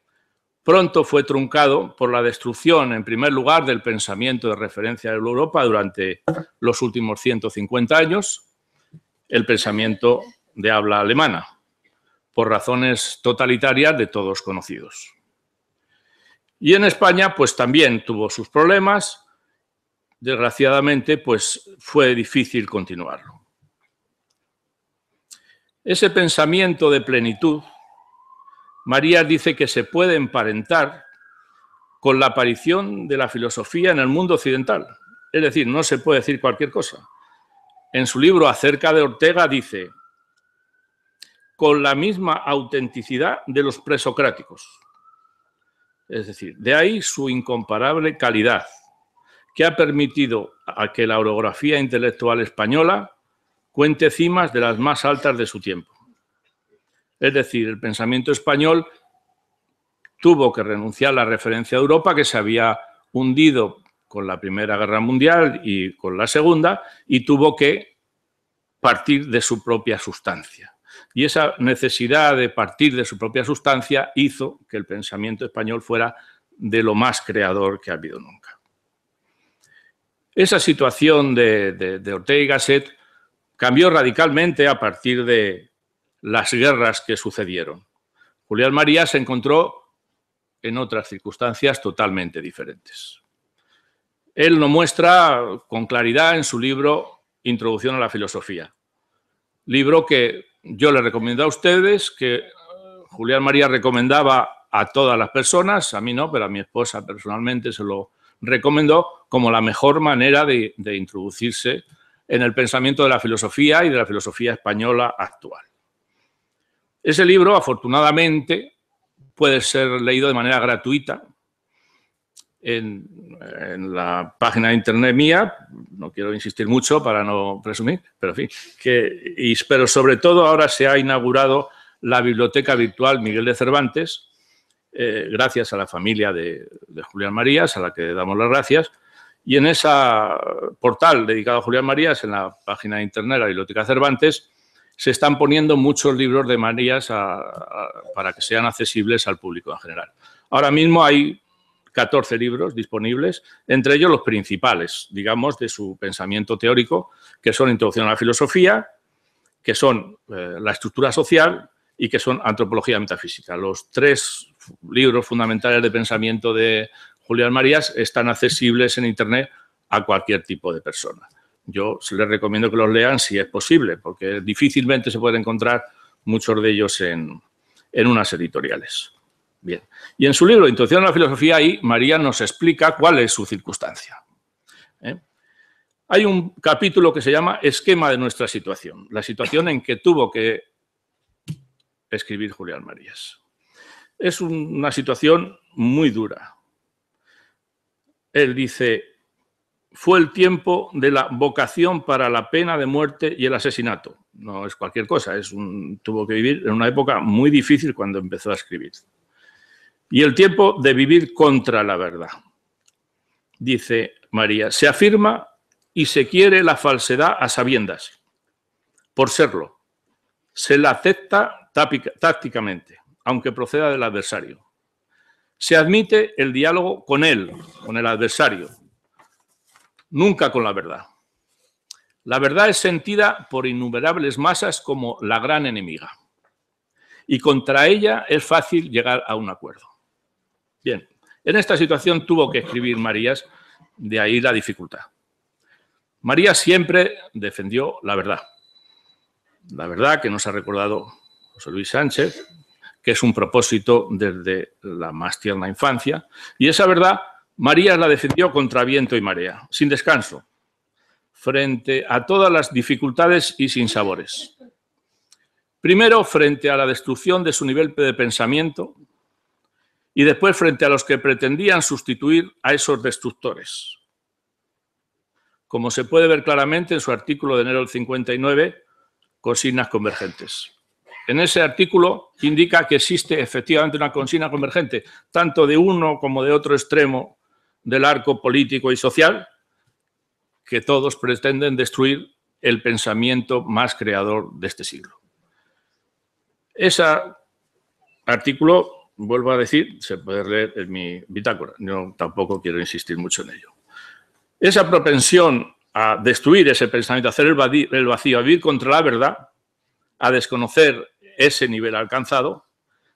pronto fue truncado por la destrucción, en primer lugar, del pensamiento de referencia de Europa durante los últimos 150 años, el pensamiento de habla alemana, por razones totalitarias de todos conocidos. Y en España, pues también tuvo sus problemas, desgraciadamente, pues fue difícil continuarlo. Ese pensamiento de plenitud, María dice que se puede emparentar con la aparición de la filosofía en el mundo occidental. Es decir, no se puede decir cualquier cosa. En su libro acerca de Ortega dice, con la misma autenticidad de los presocráticos. Es decir, de ahí su incomparable calidad, que ha permitido a que la orografía intelectual española ...cuentecimas de las más altas de su tiempo. Es decir, el pensamiento español tuvo que renunciar a la referencia a Europa que se había hundido con la Primera Guerra Mundial y con la Segunda y tuvo que partir de su propia sustancia. Y esa necesidad de partir de su propia sustancia hizo que el pensamiento español fuera de lo más creador que ha habido nunca. Esa situación de, de Ortega y Gasset cambió radicalmente a partir de las guerras que sucedieron. Julián María se encontró en otras circunstancias totalmente diferentes. Él lo muestra con claridad en su libro Introducción a la Filosofía, libro que yo le recomiendo a ustedes, que eh, Julián María recomendaba a todas las personas, a mí no, pero a mi esposa personalmente se lo recomendó como la mejor manera de, de introducirse en el pensamiento de la filosofía y de la filosofía española actual. Ese libro, afortunadamente, puede ser leído de manera gratuita en, la página de internet mía, no quiero insistir mucho para no presumir, pero en que, sobre todo ahora se ha inaugurado la Biblioteca Virtual Miguel de Cervantes, eh, gracias a la familia de, de Julián Marías, a la que damos las gracias, y en ese portal dedicado a Julián Marías, en la página de internet de la Biblioteca Cervantes, se están poniendo muchos libros de Marías para que sean accesibles al público en general. Ahora mismo hay 14 libros disponibles, entre ellos los principales, digamos, de su pensamiento teórico, que son Introducción a la Filosofía, que son eh, La Estructura Social y que son Antropología Metafísica. Los tres libros fundamentales de pensamiento de Julián Marías están accesibles en Internet a cualquier tipo de persona. Yo les recomiendo que los lean si es posible, porque difícilmente se pueden encontrar muchos de ellos en, unas editoriales. Bien. Y en su libro, Introducción a la Filosofía, ahí María nos explica cuál es su circunstancia. ¿eh? Hay un capítulo que se llama Esquema de nuestra situación, la situación en que tuvo que escribir Julián Marías. Es una situación muy dura, él dice, fue el tiempo de la vocación para la pena de muerte y el asesinato. No es cualquier cosa, es un, tuvo que vivir en una época muy difícil cuando empezó a escribir. Y el tiempo de vivir contra la verdad. Dice María, se afirma y se quiere la falsedad a sabiendas, por serlo. Se la acepta tácticamente, aunque proceda del adversario se admite el diálogo con él, con el adversario, nunca con la verdad. La verdad es sentida por innumerables masas como la gran enemiga. Y contra ella es fácil llegar a un acuerdo. Bien, en esta situación tuvo que escribir Marías, de ahí la dificultad. María siempre defendió la verdad. La verdad que nos ha recordado José Luis Sánchez, que es un propósito desde la más tierna infancia. Y esa verdad María la defendió contra viento y marea, sin descanso, frente a todas las dificultades y sinsabores. Primero, frente a la destrucción de su nivel de pensamiento y después frente a los que pretendían sustituir a esos destructores. Como se puede ver claramente en su artículo de enero del 59, «Cosinas Convergentes en ese artículo indica que existe efectivamente una consigna convergente, tanto de uno como de otro extremo del arco político y social, que todos pretenden destruir el pensamiento más creador de este siglo. Ese artículo, vuelvo a decir, se puede leer en mi bitácora, Yo tampoco quiero insistir mucho en ello. Esa propensión a destruir ese pensamiento, a hacer el vacío, a vivir contra la verdad, a desconocer ese nivel alcanzado,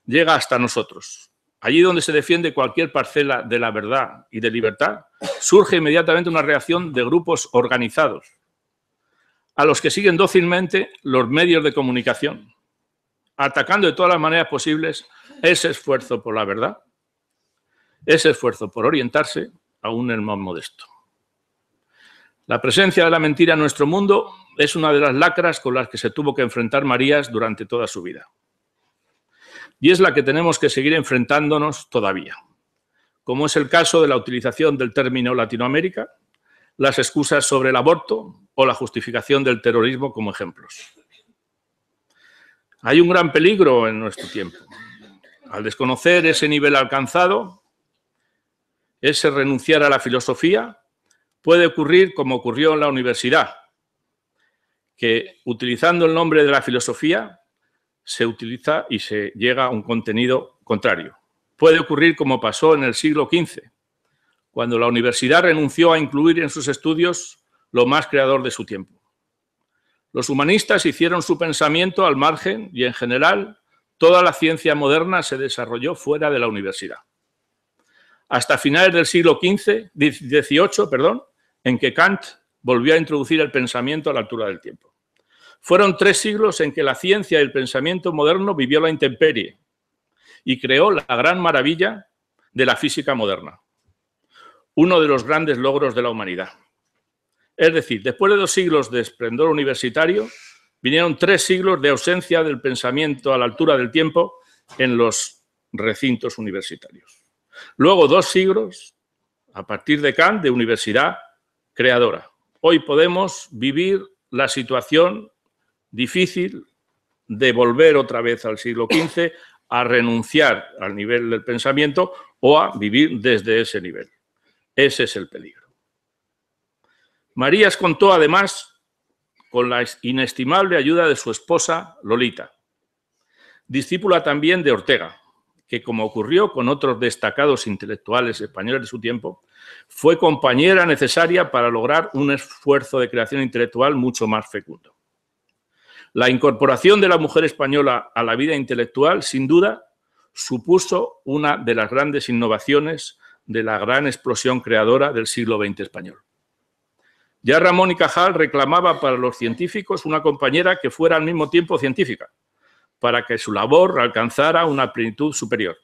llega hasta nosotros. Allí donde se defiende cualquier parcela de la verdad y de libertad, surge inmediatamente una reacción de grupos organizados, a los que siguen dócilmente los medios de comunicación, atacando de todas las maneras posibles ese esfuerzo por la verdad, ese esfuerzo por orientarse, aún el más modesto. La presencia de la mentira en nuestro mundo es una de las lacras con las que se tuvo que enfrentar Marías durante toda su vida. Y es la que tenemos que seguir enfrentándonos todavía, como es el caso de la utilización del término Latinoamérica, las excusas sobre el aborto o la justificación del terrorismo como ejemplos. Hay un gran peligro en nuestro tiempo. Al desconocer ese nivel alcanzado, ese renunciar a la filosofía, puede ocurrir como ocurrió en la universidad, que utilizando el nombre de la filosofía se utiliza y se llega a un contenido contrario. Puede ocurrir como pasó en el siglo XV, cuando la universidad renunció a incluir en sus estudios lo más creador de su tiempo. Los humanistas hicieron su pensamiento al margen y en general toda la ciencia moderna se desarrolló fuera de la universidad. Hasta finales del siglo XV, XVIII, perdón, en que Kant volvió a introducir el pensamiento a la altura del tiempo. Fueron tres siglos en que la ciencia y el pensamiento moderno vivió la intemperie y creó la gran maravilla de la física moderna, uno de los grandes logros de la humanidad. Es decir, después de dos siglos de esplendor universitario, vinieron tres siglos de ausencia del pensamiento a la altura del tiempo en los recintos universitarios. Luego dos siglos, a partir de Kant, de universidad creadora hoy podemos vivir la situación difícil de volver otra vez al siglo XV a renunciar al nivel del pensamiento o a vivir desde ese nivel. Ese es el peligro. Marías contó además con la inestimable ayuda de su esposa Lolita, discípula también de Ortega, que como ocurrió con otros destacados intelectuales españoles de su tiempo, fue compañera necesaria para lograr un esfuerzo de creación intelectual mucho más fecundo. La incorporación de la mujer española a la vida intelectual, sin duda, supuso una de las grandes innovaciones de la gran explosión creadora del siglo XX español. Ya Ramón y Cajal reclamaba para los científicos una compañera que fuera al mismo tiempo científica, para que su labor alcanzara una plenitud superior.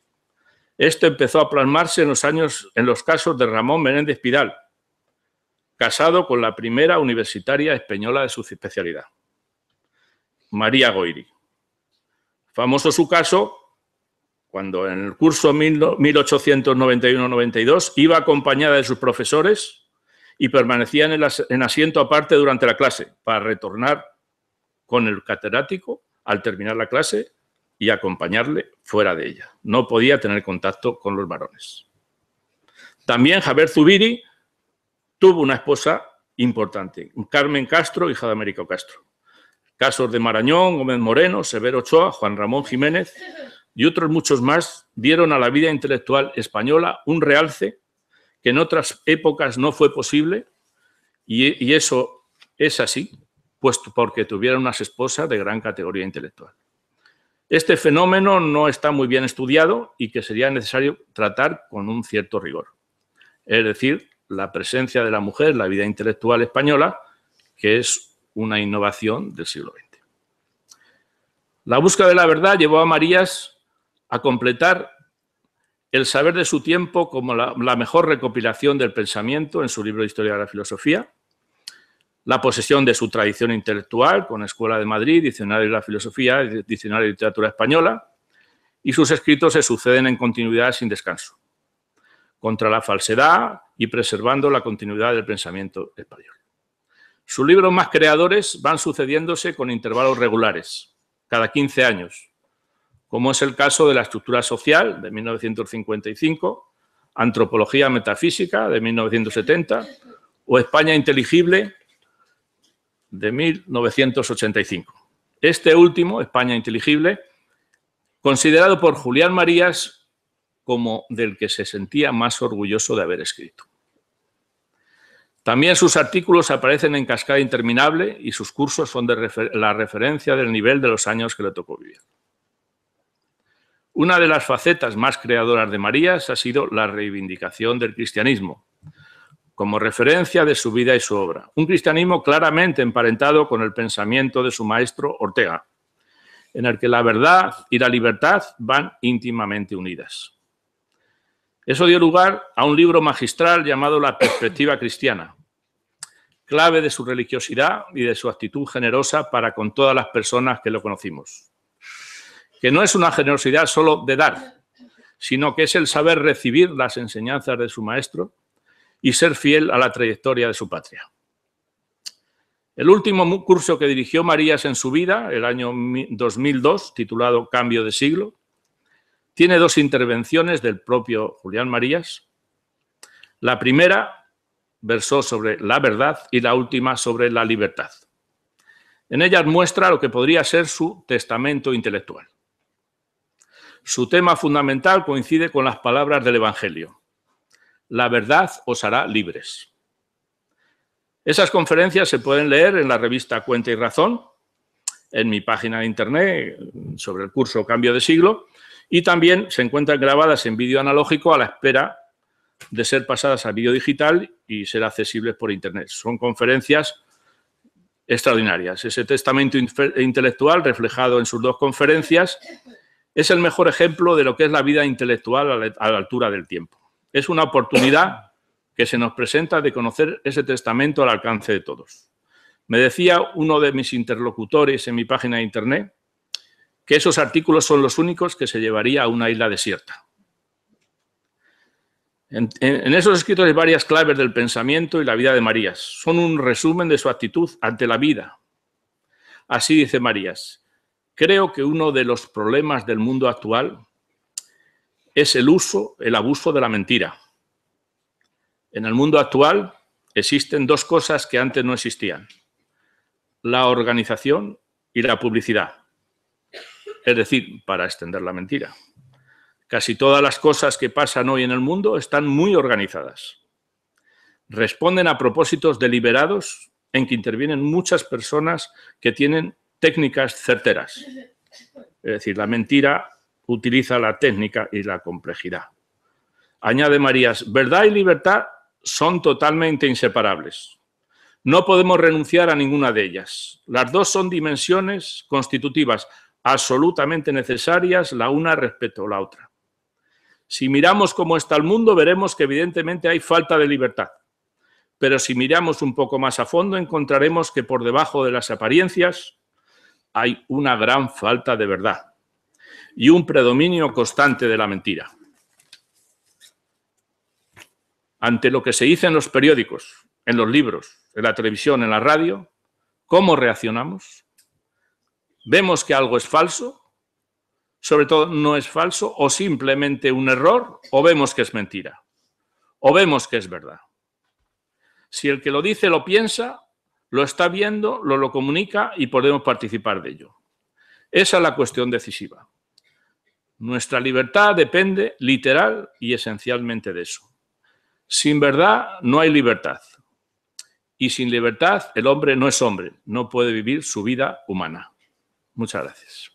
Esto empezó a plasmarse en los años en los casos de Ramón Menéndez Pidal, casado con la primera universitaria española de su especialidad, María Goiri. Famoso su caso cuando en el curso 1891-92 iba acompañada de sus profesores y permanecía en asiento aparte durante la clase para retornar con el catedrático al terminar la clase y acompañarle fuera de ella. No podía tener contacto con los varones. También Javier Zubiri tuvo una esposa importante, Carmen Castro, hija de Américo Castro. Casos de Marañón, Gómez Moreno, Severo Ochoa, Juan Ramón Jiménez y otros muchos más dieron a la vida intelectual española un realce que en otras épocas no fue posible y, eso es así, puesto porque tuvieron unas esposas de gran categoría intelectual. Este fenómeno no está muy bien estudiado y que sería necesario tratar con un cierto rigor. Es decir, la presencia de la mujer en la vida intelectual española, que es una innovación del siglo XX. La búsqueda de la verdad llevó a Marías a completar el saber de su tiempo como la, la mejor recopilación del pensamiento en su libro de Historia de la Filosofía, la posesión de su tradición intelectual con Escuela de Madrid, Diccionario de la Filosofía, Diccionario de Literatura Española, y sus escritos se suceden en continuidad sin descanso, contra la falsedad y preservando la continuidad del pensamiento español. Sus libros más creadores van sucediéndose con intervalos regulares, cada 15 años, como es el caso de La estructura social, de 1955, Antropología metafísica, de 1970, o España inteligible, de 1985. Este último, España Inteligible, considerado por Julián Marías como del que se sentía más orgulloso de haber escrito. También sus artículos aparecen en Cascada Interminable y sus cursos son de la referencia del nivel de los años que le tocó vivir. Una de las facetas más creadoras de Marías ha sido la reivindicación del cristianismo, como referencia de su vida y su obra. Un cristianismo claramente emparentado con el pensamiento de su maestro Ortega, en el que la verdad y la libertad van íntimamente unidas. Eso dio lugar a un libro magistral llamado La perspectiva cristiana, clave de su religiosidad y de su actitud generosa para con todas las personas que lo conocimos. Que no es una generosidad solo de dar, sino que es el saber recibir las enseñanzas de su maestro y ser fiel a la trayectoria de su patria. El último curso que dirigió Marías en su vida, el año 2002, titulado Cambio de siglo, tiene dos intervenciones del propio Julián Marías. La primera versó sobre la verdad y la última sobre la libertad. En ellas muestra lo que podría ser su testamento intelectual. Su tema fundamental coincide con las palabras del Evangelio. La verdad os hará libres. Esas conferencias se pueden leer en la revista Cuenta y Razón, en mi página de internet sobre el curso Cambio de Siglo, y también se encuentran grabadas en vídeo analógico a la espera de ser pasadas a vídeo digital y ser accesibles por internet. Son conferencias extraordinarias. Ese testamento intelectual reflejado en sus dos conferencias es el mejor ejemplo de lo que es la vida intelectual a la altura del tiempo. Es una oportunidad que se nos presenta de conocer ese testamento al alcance de todos. Me decía uno de mis interlocutores en mi página de internet que esos artículos son los únicos que se llevaría a una isla desierta. En, esos escritos hay varias claves del pensamiento y la vida de Marías. Son un resumen de su actitud ante la vida. Así dice Marías, creo que uno de los problemas del mundo actual es el uso, el abuso de la mentira. En el mundo actual existen dos cosas que antes no existían. La organización y la publicidad. Es decir, para extender la mentira. Casi todas las cosas que pasan hoy en el mundo están muy organizadas. Responden a propósitos deliberados en que intervienen muchas personas que tienen técnicas certeras. Es decir, la mentira utiliza la técnica y la complejidad. Añade Marías, verdad y libertad son totalmente inseparables. No podemos renunciar a ninguna de ellas. Las dos son dimensiones constitutivas absolutamente necesarias la una respecto a la otra. Si miramos cómo está el mundo, veremos que evidentemente hay falta de libertad. Pero si miramos un poco más a fondo, encontraremos que por debajo de las apariencias hay una gran falta de verdad y un predominio constante de la mentira. Ante lo que se dice en los periódicos, en los libros, en la televisión, en la radio, ¿cómo reaccionamos? ¿Vemos que algo es falso? Sobre todo no es falso o simplemente un error o vemos que es mentira o vemos que es verdad. Si el que lo dice lo piensa, lo está viendo, lo, lo comunica y podemos participar de ello. Esa es la cuestión decisiva. Nuestra libertad depende literal y esencialmente de eso. Sin verdad no hay libertad. Y sin libertad el hombre no es hombre, no puede vivir su vida humana. Muchas gracias.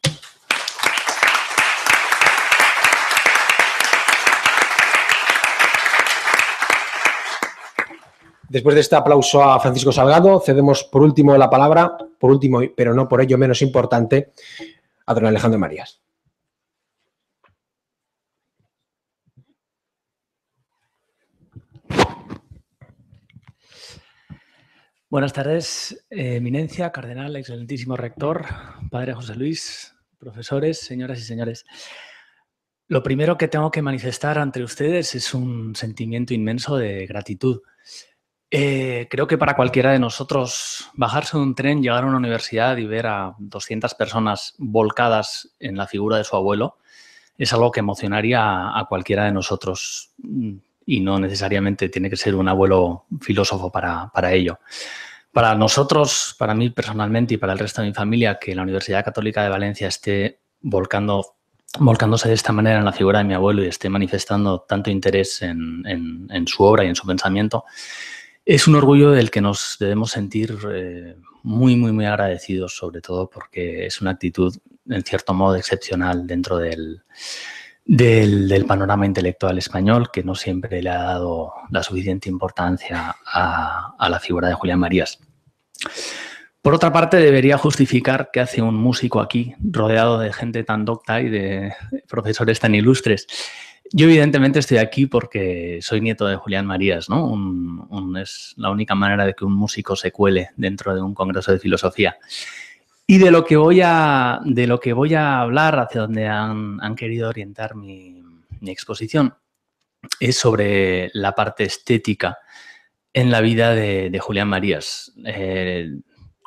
Después de este aplauso a Francisco Salgado, cedemos por último la palabra, por último, pero no por ello menos importante, a don Alejandro Marías. Buenas tardes, eminencia, cardenal, excelentísimo rector, padre José Luis, profesores, señoras y señores. Lo primero que tengo que manifestar ante ustedes es un sentimiento inmenso de gratitud. Eh, creo que para cualquiera de nosotros bajarse de un tren, llegar a una universidad y ver a 200 personas volcadas en la figura de su abuelo es algo que emocionaría a cualquiera de nosotros y no necesariamente tiene que ser un abuelo filósofo para, ello. Para nosotros, para mí personalmente y para el resto de mi familia, que la Universidad Católica de Valencia esté volcando volcándose de esta manera en la figura de mi abuelo y esté manifestando tanto interés en, su obra y en su pensamiento, es un orgullo del que nos debemos sentir eh, muy, muy, muy agradecidos, sobre todo porque es una actitud, en cierto modo, excepcional dentro del, del, panorama intelectual español, que no siempre le ha dado la suficiente importancia a, la figura de Julián Marías. Por otra parte, debería justificar qué hace un músico aquí, rodeado de gente tan docta y de profesores tan ilustres. Yo evidentemente estoy aquí porque soy nieto de Julián Marías, ¿no? es la única manera de que un músico se cuele dentro de un congreso de filosofía. Y de lo que voy a, de lo que voy a hablar, hacia donde han, querido orientar mi, exposición, es sobre la parte estética en la vida de, Julián Marías. Eh,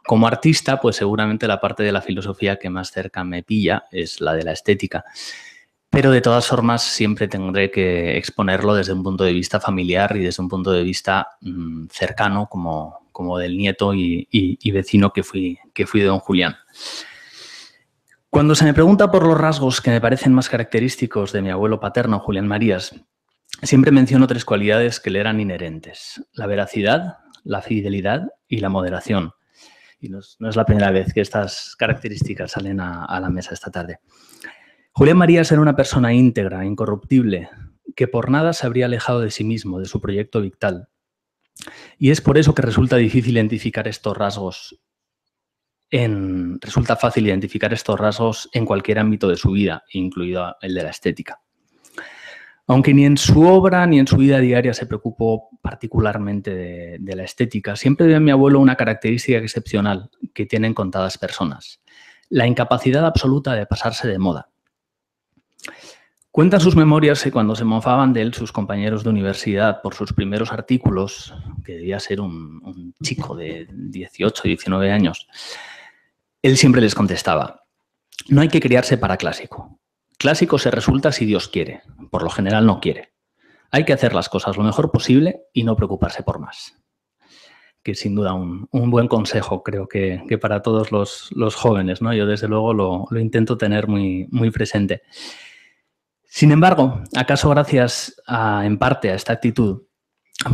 como artista, pues seguramente la parte de la filosofía que más cerca me pilla es la de la estética. Pero de todas formas, siempre tendré que exponerlo desde un punto de vista familiar y desde un punto de vista mm, cercano, como, como del nieto y, vecino que fui, que fui de don Julián. Cuando se me pregunta por los rasgos que me parecen más característicos de mi abuelo paterno, Julián Marías, siempre menciono tres cualidades que le eran inherentes, la veracidad, la fidelidad y la moderación. Y no, es la primera vez que estas características salen a, la mesa esta tarde. Julián Marías era una persona íntegra, incorruptible, que por nada se habría alejado de sí mismo, de su proyecto vital, y es por eso que resulta difícil identificar estos rasgos. En, resulta fácil identificar estos rasgos en cualquier ámbito de su vida, incluido el de la estética. Aunque ni en su obra ni en su vida diaria se preocupó particularmente de, la estética, siempre ve a mi abuelo una característica excepcional que tienen contadas personas, la incapacidad absoluta de pasarse de moda. Cuentan sus memorias que cuando se mofaban de él sus compañeros de universidad por sus primeros artículos, que debía ser un, chico de 18, 19 años, él siempre les contestaba, no hay que criarse para clásico. Clásico se resulta si Dios quiere, por lo general no quiere. Hay que hacer las cosas lo mejor posible y no preocuparse por más. Que sin duda un, buen consejo, creo que, para todos los, jóvenes, ¿no? Yo desde luego lo, intento tener muy, muy presente. Sin embargo, acaso gracias en parte a esta actitud,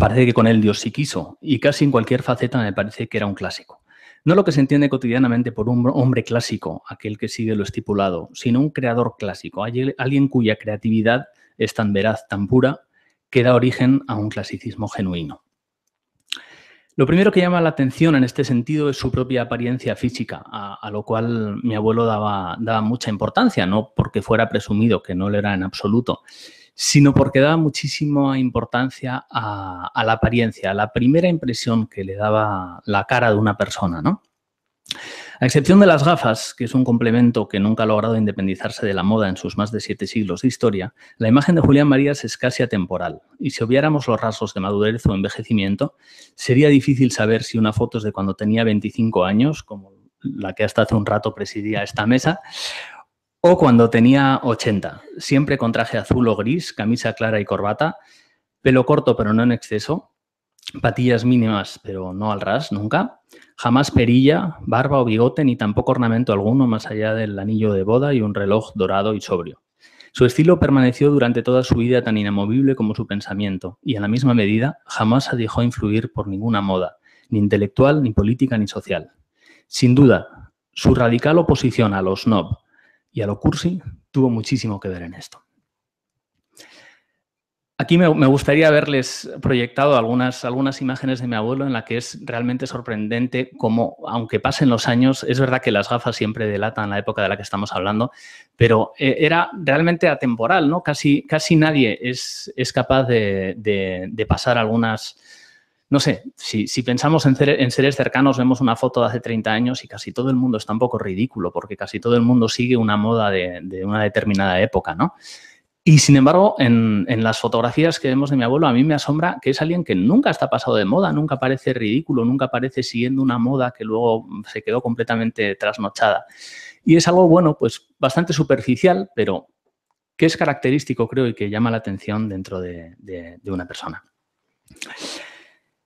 parece que con él Dios sí quiso, y casi en cualquier faceta me parece que era un clásico. No lo que se entiende cotidianamente por un hombre clásico, aquel que sigue lo estipulado, sino un creador clásico, alguien cuya creatividad es tan veraz, tan pura, que da origen a un clasicismo genuino. Lo primero que llama la atención en este sentido es su propia apariencia física, a, lo cual mi abuelo daba, mucha importancia, no porque fuera presumido, que no lo era en absoluto, sino porque daba muchísima importancia a, a la apariencia, a la primera impresión que le daba la cara de una persona, ¿no? A excepción de las gafas, que es un complemento que nunca ha logrado independizarse de la moda en sus más de siete siglos de historia, la imagen de Julián Marías es casi atemporal, y si obviáramos los rasgos de madurez o envejecimiento, sería difícil saber si una foto es de cuando tenía 25 años, como la que hasta hace un rato presidía esta mesa, o cuando tenía 80, siempre con traje azul o gris, camisa clara y corbata, pelo corto pero no en exceso, patillas mínimas, pero no al ras nunca. Jamás perilla, barba o bigote, ni tampoco ornamento alguno más allá del anillo de boda y un reloj dorado y sobrio. Su estilo permaneció durante toda su vida tan inamovible como su pensamiento, y en la misma medida jamás se dejó influir por ninguna moda, ni intelectual, ni política, ni social. Sin duda, su radical oposición a los snob y a lo cursi tuvo muchísimo que ver en esto. Aquí me, gustaría haberles proyectado algunas, algunas imágenes de mi abuelo en la que es realmente sorprendente cómo, aunque pasen los años, es verdad que las gafas siempre delatan la época de la que estamos hablando, pero eh, era realmente atemporal, ¿no? Casi, casi nadie es, capaz de, pasar algunas... No sé, si, pensamos en, seres cercanos, vemos una foto de hace 30 años y casi todo el mundo está un poco ridículo, porque casi todo el mundo sigue una moda de, de una determinada época, ¿no? Y sin embargo, en, las fotografías que vemos de mi abuelo, a mí me asombra que es alguien que nunca está pasado de moda, nunca parece ridículo, nunca parece siguiendo una moda que luego se quedó completamente trasnochada. Y es algo, bueno, pues bastante superficial, pero que es característico, creo, y que llama la atención dentro de, de una persona.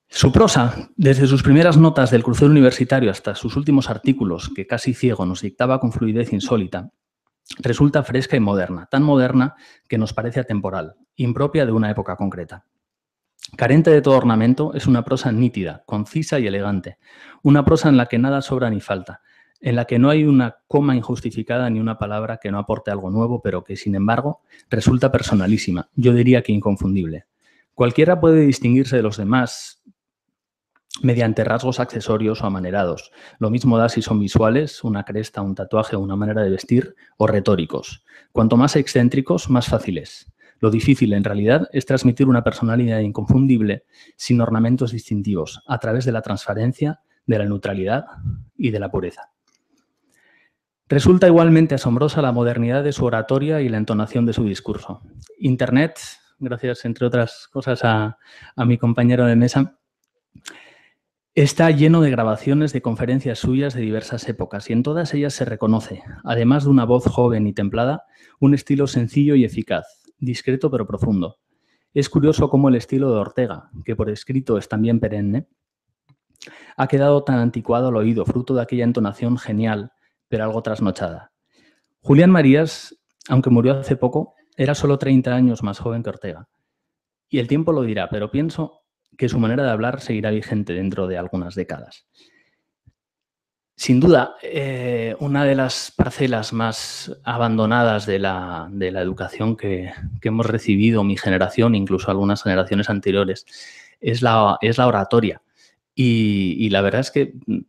Su prosa, desde sus primeras notas del crucero universitario hasta sus últimos artículos, que casi ciego nos dictaba con fluidez insólita, resulta fresca y moderna, tan moderna que nos parece atemporal, impropia de una época concreta. Carente de todo ornamento, es una prosa nítida, concisa y elegante, una prosa en la que nada sobra ni falta, en la que no hay una coma injustificada ni una palabra que no aporte algo nuevo, pero que, sin embargo, resulta personalísima, yo diría que inconfundible. Cualquiera puede distinguirse de los demás mediante rasgos accesorios o amanerados. Lo mismo da si son visuales, una cresta, un tatuaje o una manera de vestir, o retóricos. Cuanto más excéntricos, más fáciles. Lo difícil, en realidad, es transmitir una personalidad inconfundible, sin ornamentos distintivos, a través de la transparencia, de la neutralidad y de la pureza. Resulta igualmente asombrosa la modernidad de su oratoria y la entonación de su discurso. Internet, gracias entre otras cosas a, a mi compañero de mesa, Está lleno de grabaciones de conferencias suyas de diversas épocas y en todas ellas se reconoce, además de una voz joven y templada, un estilo sencillo y eficaz, discreto pero profundo. Es curioso cómo el estilo de Ortega, que por escrito es también perenne, ha quedado tan anticuado al oído, fruto de aquella entonación genial, pero algo trasnochada. Julián Marías, aunque murió hace poco, era solo 30 años más joven que Ortega. Y el tiempo lo dirá, pero pienso que su manera de hablar seguirá vigente dentro de algunas décadas. Sin duda, eh, una de las parcelas más abandonadas de la, educación que, hemos recibido mi generación, incluso algunas generaciones anteriores, es la, es la oratoria. Y, la verdad es que mm,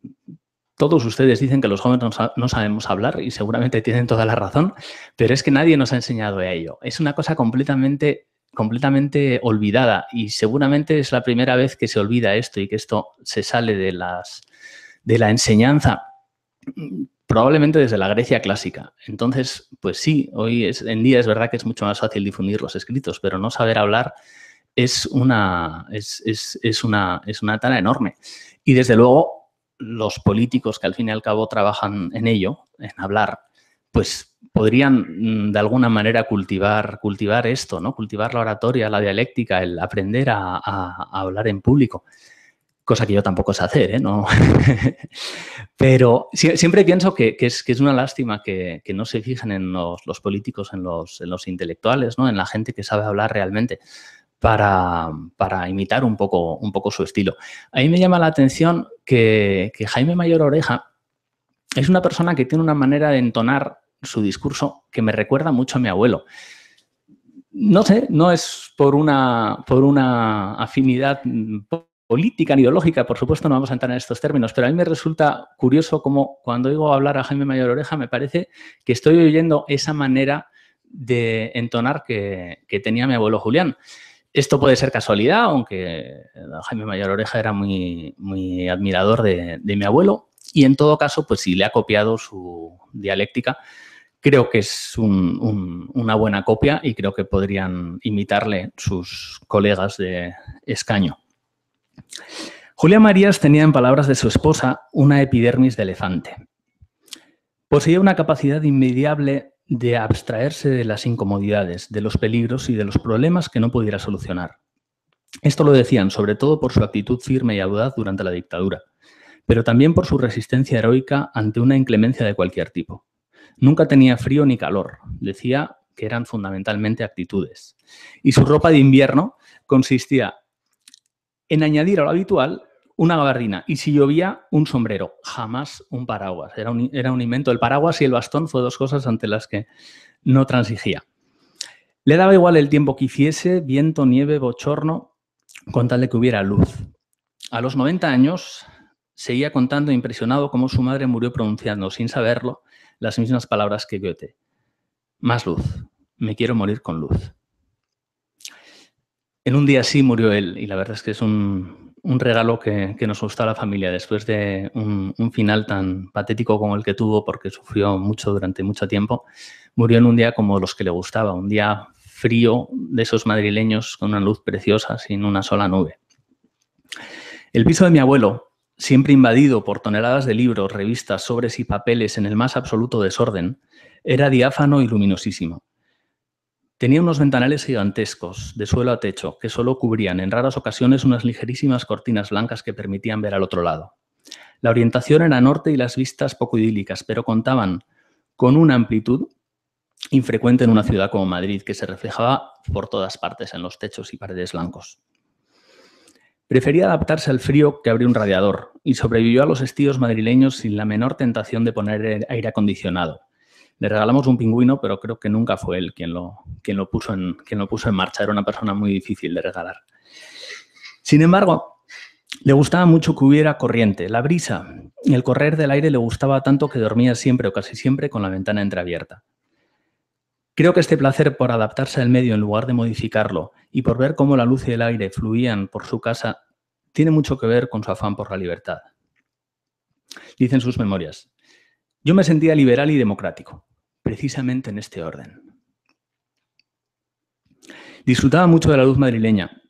todos ustedes dicen que los jóvenes no, no, sabemos hablar y seguramente tienen toda la razón, pero es que nadie nos ha enseñado a ello. Es una cosa completamente completamente olvidada y seguramente es la primera vez que se olvida esto y que esto se sale de, las, de la enseñanza mm, probablemente desde la Grecia clásica. Entonces, pues sí, hoy es, en día es verdad que es mucho más fácil difundir los escritos, pero no saber hablar es una, es, una, es una tarea enorme. Y desde luego, los políticos que al fin y al cabo trabajan en ello, en hablar, pues podrían mm, de alguna manera cultivar, cultivar esto, ¿no? Cultivar la oratoria, la dialéctica, el aprender a, hablar en público. Cosa que yo tampoco sé hacer, ¿eh? Pero siempre pienso que, es, es, una lástima que, no se fijen en los, políticos, en los, en los, intelectuales, ¿no? En la gente que sabe hablar realmente. Para, imitar un poco, un poco su estilo. A mí me llama la atención que Jaime Mayor Oreja es una persona que tiene una manera de entonar su discurso que me recuerda mucho a mi abuelo. No sé, no es por una, por una afinidad mm, política ni ideológica, por supuesto no vamos a entrar en estos términos, pero a mí me resulta curioso como cuando oigo hablar a Jaime Mayor Oreja me parece que estoy oyendo esa manera de entonar que, tenía mi abuelo Julián. Esto puede ser casualidad, aunque eh, Jaime Mayor Oreja era muy, muy admirador de, de mi abuelo, y en todo caso, pues si le ha copiado su dialéctica, Creo que es una buena copia y creo que podrían imitarle sus colegas de escaño. Julia Marías tenía, en palabras de su esposa, una epidermis de elefante. Poseía una capacidad inmediable de abstraerse de las incomodidades, de los peligros y de los problemas que no pudiera solucionar. Esto lo decían sobre todo por su actitud firme y audaz durante la dictadura, pero también por su resistencia heroica ante una inclemencia de cualquier tipo. Nunca tenía frío ni calor. Decía que eran fundamentalmente actitudes. Y su ropa de invierno consistía en añadir a lo habitual una gabardina y si llovía, un sombrero, jamás un paraguas. Era un, invento. El paraguas y el bastón fue dos cosas ante las que no transigía. Le daba igual el tiempo que hiciese, viento, nieve, bochorno, con tal de que hubiera luz. A los 90 años seguía contando impresionado cómo su madre murió pronunciando, sin saberlo, las mismas palabras que Goethe. Más luz. Me quiero morir con luz. En un día sí murió él y la verdad es que es un, regalo que, nos gusta a la familia después de un, final tan patético como el que tuvo porque sufrió mucho durante mucho tiempo. Murió en un día como los que le gustaba, un día frío de esos madrileños con una luz preciosa sin una sola nube. El piso de mi abuelo siempre invadido por toneladas de libros, revistas, sobres y papeles en el más absoluto desorden, era diáfano y luminosísimo. Tenía unos ventanales gigantescos, de suelo a techo, que solo cubrían en raras ocasiones unas ligerísimas cortinas blancas que permitían ver al otro lado. La orientación era norte y las vistas poco idílicas, pero contaban con una amplitud infrecuente en una ciudad como Madrid, que se reflejaba por todas partes en los techos y paredes blancos. Prefería adaptarse al frío que abrir un radiador y sobrevivió a los estíos madrileños sin la menor tentación de poner aire acondicionado. Le regalamos un pingüino, pero creo que nunca fue él quien lo, lo, puso, en, quien lo puso en marcha. Era una persona muy difícil de regalar. Sin embargo, le gustaba mucho que hubiera corriente, la brisa. y El correr del aire le gustaba tanto que dormía siempre o casi siempre con la ventana entreabierta. Creo que este placer por adaptarse al medio en lugar de modificarlo y por ver cómo la luz y el aire fluían por su casa tiene mucho que ver con su afán por la libertad. Dicen sus memorias, yo me sentía liberal y democrático, precisamente en este orden. Disfrutaba mucho de la luz madrileña,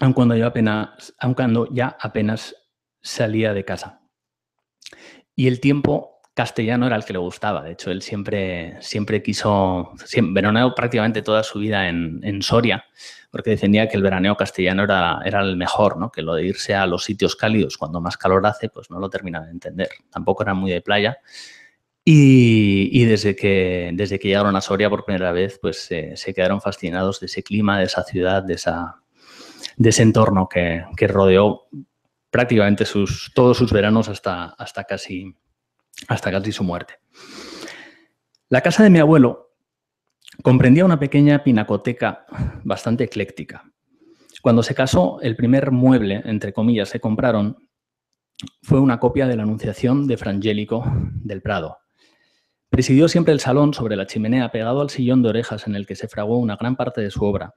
aun cuando, aun cuando ya apenas salía de casa. Y el tiempo castellano era el que le gustaba. De hecho, él siempre, siempre quiso, siempre, veraneó prácticamente toda su vida en, Soria, porque defendía que el veraneo castellano era, era el mejor, ¿no? que lo de irse a los sitios cálidos cuando más calor hace, pues no lo terminaba de entender. Tampoco era muy de playa. Y, desde, que, desde que llegaron a Soria por primera vez, pues se quedaron fascinados de ese clima, de esa ciudad, de, esa, de ese entorno que, rodeó prácticamente sus, todos sus veranos hasta, hasta casi hasta casi su muerte. La casa de mi abuelo comprendía una pequeña pinacoteca bastante ecléctica. Cuando se casó, el primer mueble, entre comillas, se compraron fue una copia de la Anunciación de Frangélico del Prado. Presidió siempre el salón sobre la chimenea pegado al sillón de orejas en el que se fragó una gran parte de su obra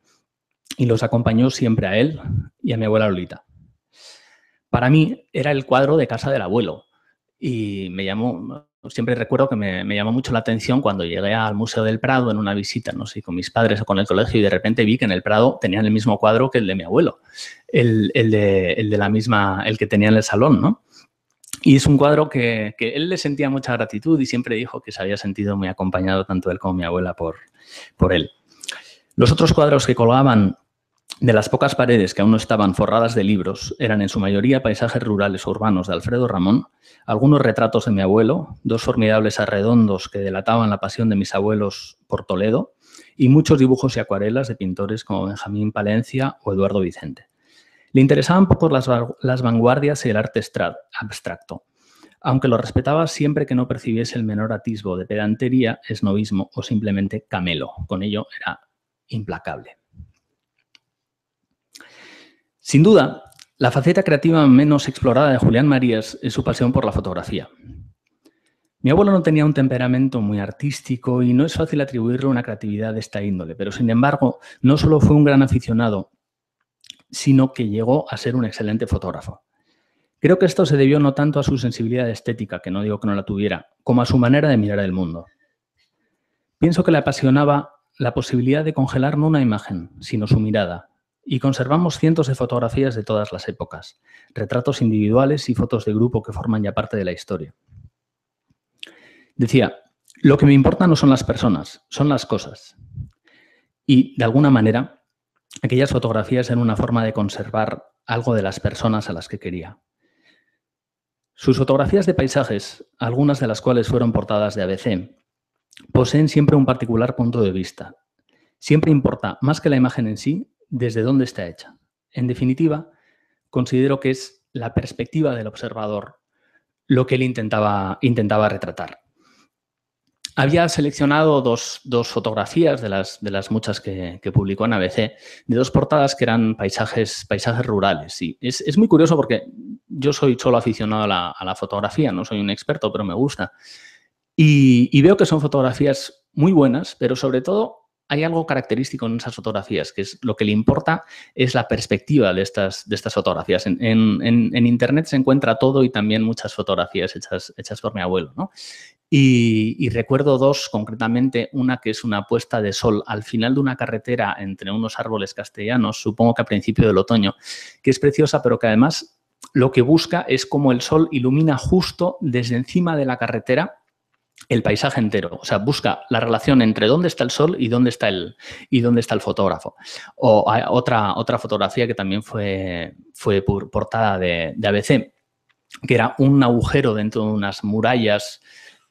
y los acompañó siempre a él y a mi abuela Lolita. Para mí era el cuadro de casa del abuelo, y me llamó, siempre recuerdo que me, llamó mucho la atención cuando llegué al Museo del Prado en una visita, no sé, con mis padres o con el colegio, y de repente vi que en el Prado tenían el mismo cuadro que el de mi abuelo, el, el, de, el de, la misma, el que tenía en el salón, ¿no? Y es un cuadro que, que, él le sentía mucha gratitud y siempre dijo que se había sentido muy acompañado tanto él como mi abuela por, por él. Los otros cuadros que colgaban de las pocas paredes que aún no estaban forradas de libros, eran en su mayoría paisajes rurales o urbanos de Alfredo Ramón, algunos retratos de mi abuelo, dos formidables arredondos que delataban la pasión de mis abuelos por Toledo, y muchos dibujos y acuarelas de pintores como Benjamín Palencia o Eduardo Vicente. Le interesaban poco las, las vanguardias y el arte abstracto, aunque lo respetaba siempre que no percibiese el menor atisbo de pedantería, esnovismo o simplemente camelo. Con ello era implacable. Sin duda, la faceta creativa menos explorada de Julián Marías es su pasión por la fotografía. Mi abuelo no tenía un temperamento muy artístico y no es fácil atribuirle una creatividad de esta índole, pero sin embargo, no solo fue un gran aficionado, sino que llegó a ser un excelente fotógrafo. Creo que esto se debió no tanto a su sensibilidad estética, que no digo que no la tuviera, como a su manera de mirar el mundo. Pienso que le apasionaba la posibilidad de congelar no una imagen, sino su mirada, y conservamos cientos de fotografías de todas las épocas, retratos individuales y fotos de grupo que forman ya parte de la historia. Decía, lo que me importa no son las personas, son las cosas. Y, de alguna manera, aquellas fotografías eran una forma de conservar algo de las personas a las que quería. Sus fotografías de paisajes, algunas de las cuales fueron portadas de ABC, poseen siempre un particular punto de vista. Siempre importa, más que la imagen en sí, desde dónde está hecha. En definitiva, considero que es la perspectiva del observador lo que él intentaba, retratar. Había seleccionado dos, fotografías de las, de las muchas que, publicó en ABC, de dos portadas que eran paisajes, paisajes rurales. Y es, muy curioso porque yo soy solo aficionado a la, fotografía, no soy un experto, pero me gusta. y veo que son fotografías muy buenas, pero sobre todo hay algo característico en esas fotografías, que es lo que le importa es la perspectiva de estas, de estas fotografías. En, Internet se encuentra todo y también muchas fotografías hechas, hechas por mi abuelo. Y, y, recuerdo dos concretamente, una que es una puesta de sol al final de una carretera entre unos árboles castellanos, supongo que a principio del otoño, que es preciosa, pero que además lo que busca es cómo el sol ilumina justo desde encima de la carretera el paisaje entero. O sea, busca la relación entre dónde está el sol y dónde está el, y dónde está el fotógrafo. O hay otra, otra fotografía que también fue, fue portada de, ABC, que era un agujero dentro de unas murallas,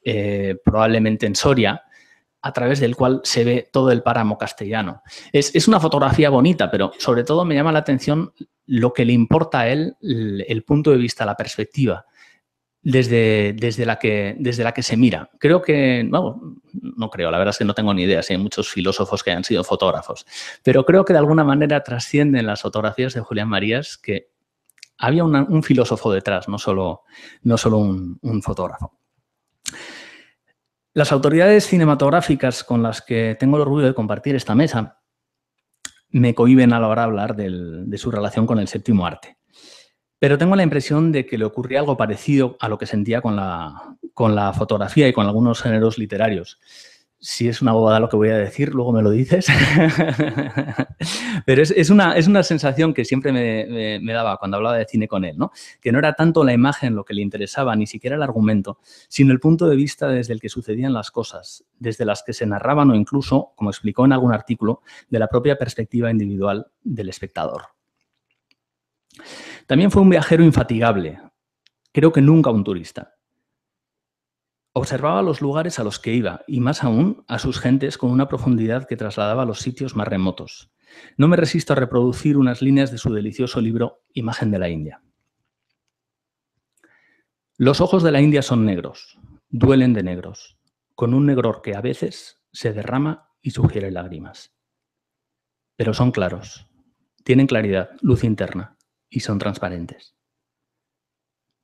eh, probablemente en Soria, a través del cual se ve todo el páramo castellano. Es, una fotografía bonita, pero sobre todo me llama la atención lo que le importa a él el punto de vista, la perspectiva desde, la que, desde la que se mira. Creo que, bueno, no creo, la verdad es que no tengo ni idea, si hay muchos filósofos que han sido fotógrafos, pero creo que de alguna manera trascienden las fotografías de Julián Marías que había un filósofo detrás, no solo, no un, fotógrafo. Las autoridades cinematográficas con las que tengo el orgullo de compartir esta mesa me cohiben a la hora de hablar de su relación con el séptimo arte. Pero tengo la impresión de que le ocurría algo parecido a lo que sentía con la, con la fotografía y con algunos géneros literarios. Si es una bobada lo que voy a decir, luego me lo dices. Pero es, una, es, una, sensación que siempre me, me, daba cuando hablaba de cine con él, ¿no? Que no era tanto la imagen lo que le interesaba, ni siquiera el argumento, sino el punto de vista desde el que sucedían las cosas, desde las que se narraban o incluso, como explicó en algún artículo, de la propia perspectiva individual del espectador. También fue un viajero infatigable, creo que nunca un turista. Observaba los lugares a los que iba y más aún a sus gentes con una profundidad que trasladaba a los sitios más remotos. No me resisto a reproducir unas líneas de su delicioso libro Imagen de la India. Los ojos de la India son negros, duelen de negros, con un negror que a veces se derrama y sugiere lágrimas. Pero son claros, tienen claridad, luz interna y son transparentes.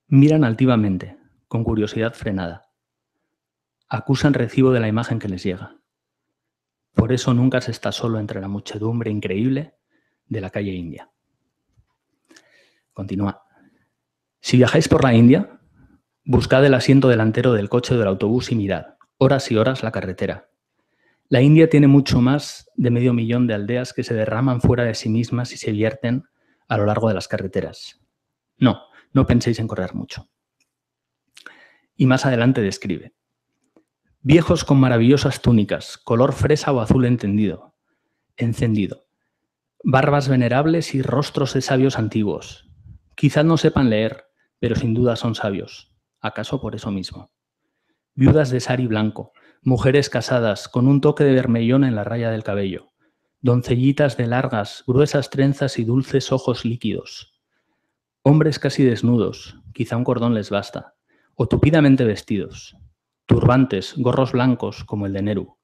Miran altivamente, con curiosidad frenada. Acusan recibo de la imagen que les llega. Por eso nunca se está solo entre la muchedumbre increíble de la calle India. Continúa. Si viajáis por la India, buscad el asiento delantero del coche o del autobús y mirad, horas y horas la carretera. La India tiene mucho más de medio millón de aldeas que se derraman fuera de sí mismas y se vierten a lo largo de las carreteras. No, no penséis en correr mucho. Y más adelante describe. Viejos con maravillosas túnicas, color fresa o azul entendido, encendido, barbas venerables y rostros de sabios antiguos. Quizás no sepan leer, pero sin duda son sabios, acaso por eso mismo. Viudas de sari blanco, mujeres casadas con un toque de vermellón en la raya del cabello, doncellitas de largas, gruesas trenzas y dulces ojos líquidos. Hombres casi desnudos, quizá un cordón les basta, o tupidamente vestidos, turbantes, gorros blancos como el de Neru.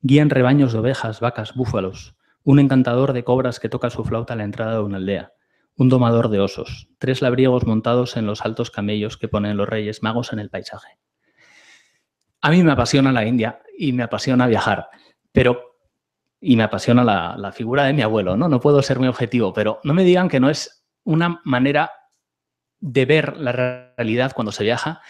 Guían rebaños de ovejas, vacas, búfalos, un encantador de cobras que toca su flauta a la entrada de una aldea, un domador de osos, tres labriegos montados en los altos camellos que ponen los reyes magos en el paisaje. A mí me apasiona la India y me apasiona viajar, pero y me apasiona la, figura de mi abuelo, ¿no? No puedo ser muy objetivo, pero no me digan que no es una manera de ver la realidad cuando se viaja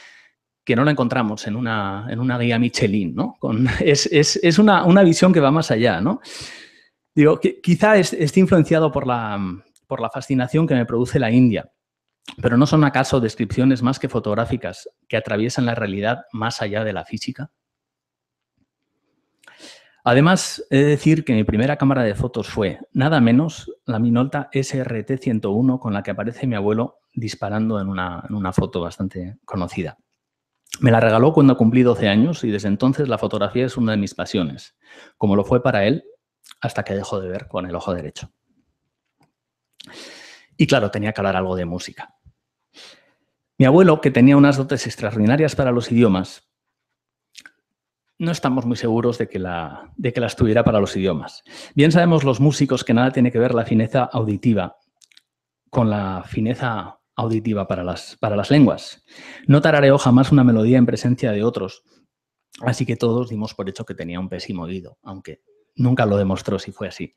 que no la encontramos en una, guía Michelin, ¿no? es, una, visión que va más allá, ¿no? Digo, que quizá esté influenciado por la, por la fascinación que me produce la India, pero ¿no son acaso descripciones más que fotográficas que atraviesan la realidad más allá de la física? Además, he de decir que mi primera cámara de fotos fue, nada menos, la Minolta SRT-101 con la que aparece mi abuelo disparando en una, en una foto bastante conocida. Me la regaló cuando cumplí 12 años y desde entonces la fotografía es una de mis pasiones, como lo fue para él hasta que dejó de ver con el ojo derecho. Y claro, tenía que hablar algo de música. Mi abuelo, que tenía unas dotes extraordinarias para los idiomas, no estamos muy seguros de que, la, de que la estuviera para los idiomas. Bien sabemos los músicos que nada tiene que ver la fineza auditiva con la fineza auditiva para las, para las lenguas. No tarareó jamás una melodía en presencia de otros, así que todos dimos por hecho que tenía un pésimo oído, aunque nunca lo demostró si fue así.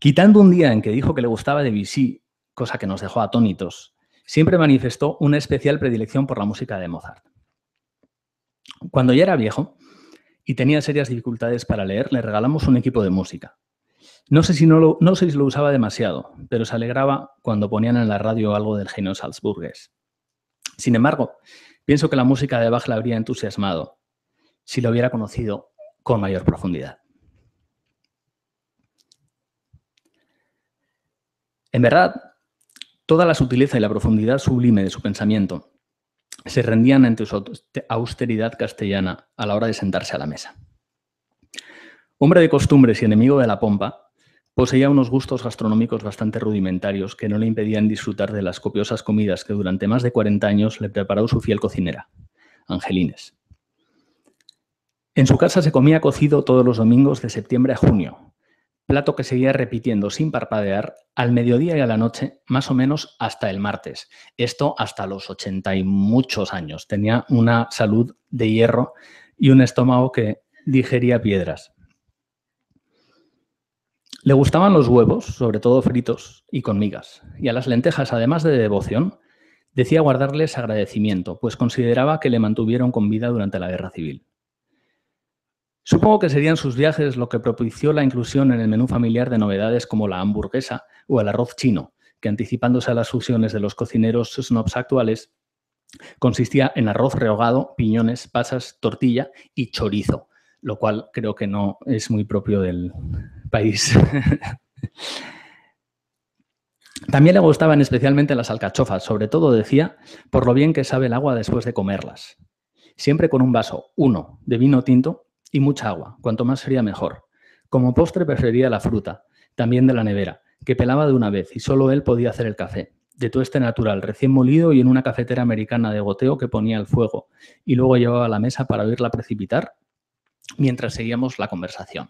Quitando un día en que dijo que le gustaba de Debussy, cosa que nos dejó atónitos, siempre manifestó una especial predilección por la música de Mozart. Cuando ya era viejo y tenía serias dificultades para leer, le regalamos un equipo de música. No sé si, no lo, lo usaba demasiado, pero se alegraba cuando ponían en la radio algo del genio Salzburgues. Sin embargo, pienso que la música de Bach la habría entusiasmado si lo hubiera conocido con mayor profundidad. En verdad, toda la sutileza y la profundidad sublime de su pensamiento se rendían ante su austeridad castellana a la hora de sentarse a la mesa. Hombre de costumbres y enemigo de la pompa, poseía unos gustos gastronómicos bastante rudimentarios que no le impedían disfrutar de las copiosas comidas que durante más de 40 años le preparó su fiel cocinera, Angelines. En su casa se comía cocido todos los domingos de septiembre a junio, plato que seguía repitiendo sin parpadear al mediodía y a la noche, más o menos hasta el martes. Esto hasta los ochenta y muchos años. Tenía una salud de hierro y un estómago que digería piedras. Le gustaban los huevos, sobre todo fritos y con migas, y a las lentejas, además de devoción, decía guardarles agradecimiento, pues consideraba que le mantuvieron con vida durante la guerra civil. Supongo que serían sus viajes lo que propició la inclusión en el menú familiar de novedades como la hamburguesa o el arroz chino, que anticipándose a las fusiones de los cocineros snobs actuales, consistía en arroz rehogado, piñones, pasas, tortilla y chorizo, lo cual creo que no es muy propio del país. También le gustaban especialmente las alcachofas, sobre todo decía, por lo bien que sabe el agua después de comerlas. Siempre con un vaso, uno, de vino tinto y mucha agua, cuanto más sería mejor. Como postre prefería la fruta, también de la nevera, que pelaba de una vez y solo él podía hacer el café, de este natural, recién molido y en una cafetera americana de goteo que ponía al fuego, y luego llevaba a la mesa para oírla precipitar mientras seguíamos la conversación.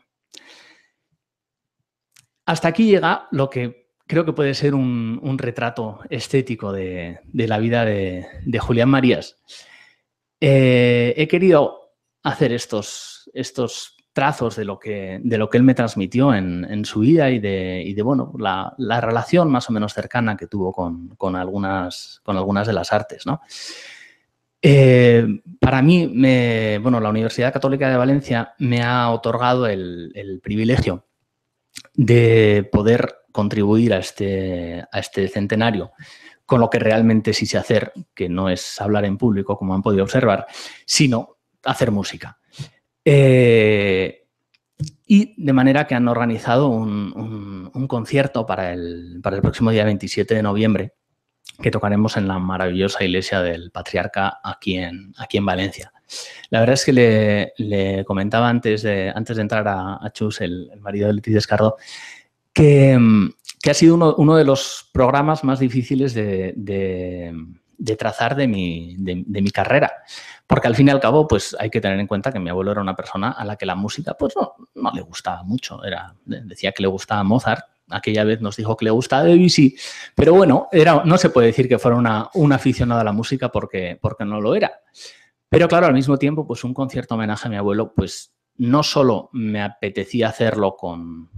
Hasta aquí llega lo que creo que puede ser un, retrato estético de, la vida de, Julián Marías. Eh, he querido hacer estos, estos trazos de lo que, de lo que él me transmitió en, su vida y de, de bueno, la, relación más o menos cercana que tuvo con, algunas, con algunas de las artes. ¿no? Eh, para mí, me, bueno, la Universidad Católica de Valencia me ha otorgado el, el privilegio de poder contribuir a este, a este centenario con lo que realmente sí sé hacer, que no es hablar en público, como han podido observar, sino hacer música. Eh, y de manera que han organizado un, concierto para el, para el, próximo día 27 de noviembre que tocaremos en la maravillosa iglesia del patriarca aquí en, aquí en Valencia. La verdad es que le, comentaba antes de, antes de entrar a, Chus, el, marido de Leticia Descardo, que, ha sido uno, de los programas más difíciles de de trazar de mi, de, mi, carrera. Porque al fin y al cabo, pues hay que tener en cuenta que mi abuelo era una persona a la que la música, pues no, no le gustaba mucho. Era, decía que le gustaba Mozart, aquella vez nos dijo que le gustaba Debussy, pero bueno, era, no se puede decir que fuera una, un aficionado a la música porque, porque no lo era. Pero claro, al mismo tiempo, pues un concierto homenaje a mi abuelo, pues no solo me apetecía hacerlo con,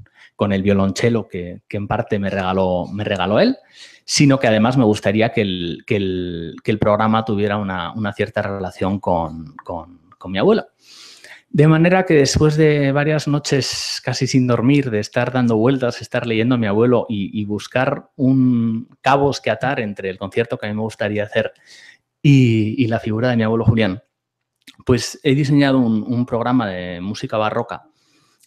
el violonchelo que, en parte me regaló, me regaló él, sino que además me gustaría que el, programa tuviera una, cierta relación con, mi abuela. De manera que después de varias noches casi sin dormir, de estar dando vueltas, estar leyendo a mi abuelo y, buscar un cabos que atar entre el concierto que a mí me gustaría hacer y, y la figura de mi abuelo Julián, pues he diseñado un, programa de música barroca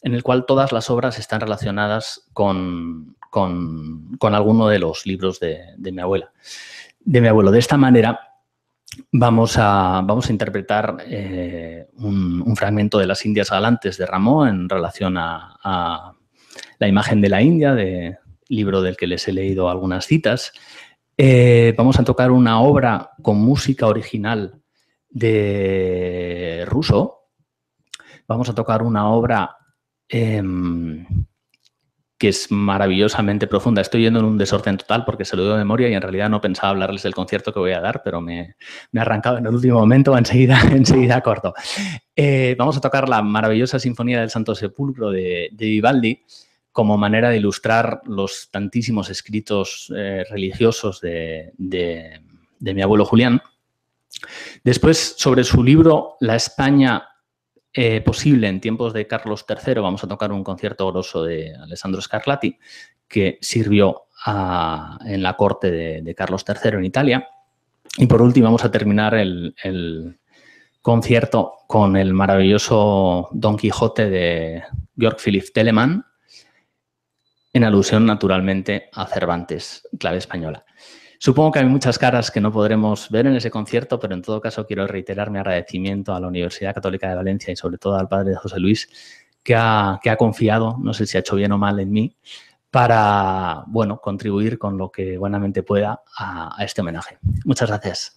en el cual todas las obras están relacionadas con, alguno de los libros de, mi abuela, de mi abuelo. De esta manera vamos a, vamos a interpretar eh, un, fragmento de las Indias Galantes de Ramón en relación a, la imagen de la India, de libro del que les he leído algunas citas. Eh, vamos a tocar una obra con música original de Russo. Vamos a tocar una obra em, que es maravillosamente profunda. Estoy yendo en un desorden total porque se lo doy de memoria y en realidad no pensaba hablarles del concierto que voy a dar, pero me, me he arrancado en el último momento, enseguida, enseguida corto. Eh, vamos a tocar la maravillosa Sinfonía del Santo Sepulcro de, Vivaldi como manera de ilustrar los tantísimos escritos eh, religiosos de mi abuelo Julián. Después, sobre su libro La España eh, posible en tiempos de Carlos III, vamos a tocar un concierto grosso de Alessandro Scarlatti, que sirvió en la corte de, Carlos III en Italia. Y por último, vamos a terminar el, el concierto con el maravilloso Don Quijote de Georg Philipp Telemann, en alusión naturalmente a Cervantes, clave española. Supongo que hay muchas caras que no podremos ver en ese concierto, pero en todo caso quiero reiterar mi agradecimiento a la Universidad Católica de Valencia y sobre todo al padre de José Luis, que ha, confiado, no sé si ha hecho bien o mal en mí, para, bueno, contribuir con lo que buenamente pueda a este homenaje. Muchas gracias.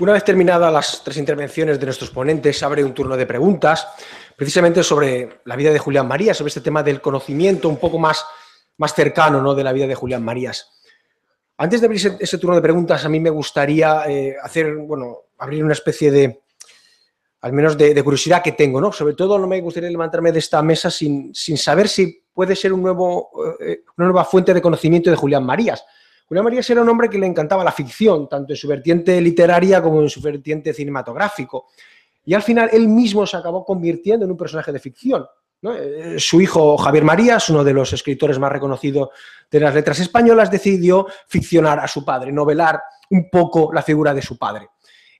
Una vez terminadas las tres intervenciones de nuestros ponentes, abre un turno de preguntas, precisamente sobre la vida de Julián Marías, sobre este tema del conocimiento un poco más, más cercano ¿no? de la vida de Julián Marías. Antes de abrir ese, turno de preguntas, a mí me gustaría eh, hacer, bueno, abrir una especie de, al menos de, curiosidad que tengo, ¿no? Sobre todo no me gustaría levantarme de esta mesa sin, saber si puede ser un nuevo, eh, una nueva fuente de conocimiento de Julián Marías. Julián Marías era un hombre que le encantaba la ficción, tanto en su vertiente literaria como en su vertiente cinematográfico. Y al final él mismo se acabó convirtiendo en un personaje de ficción. Eh, eh, su hijo Javier Marías, uno de los escritores más reconocidos de las letras españolas, decidió ficcionar a su padre, novelar un poco la figura de su padre.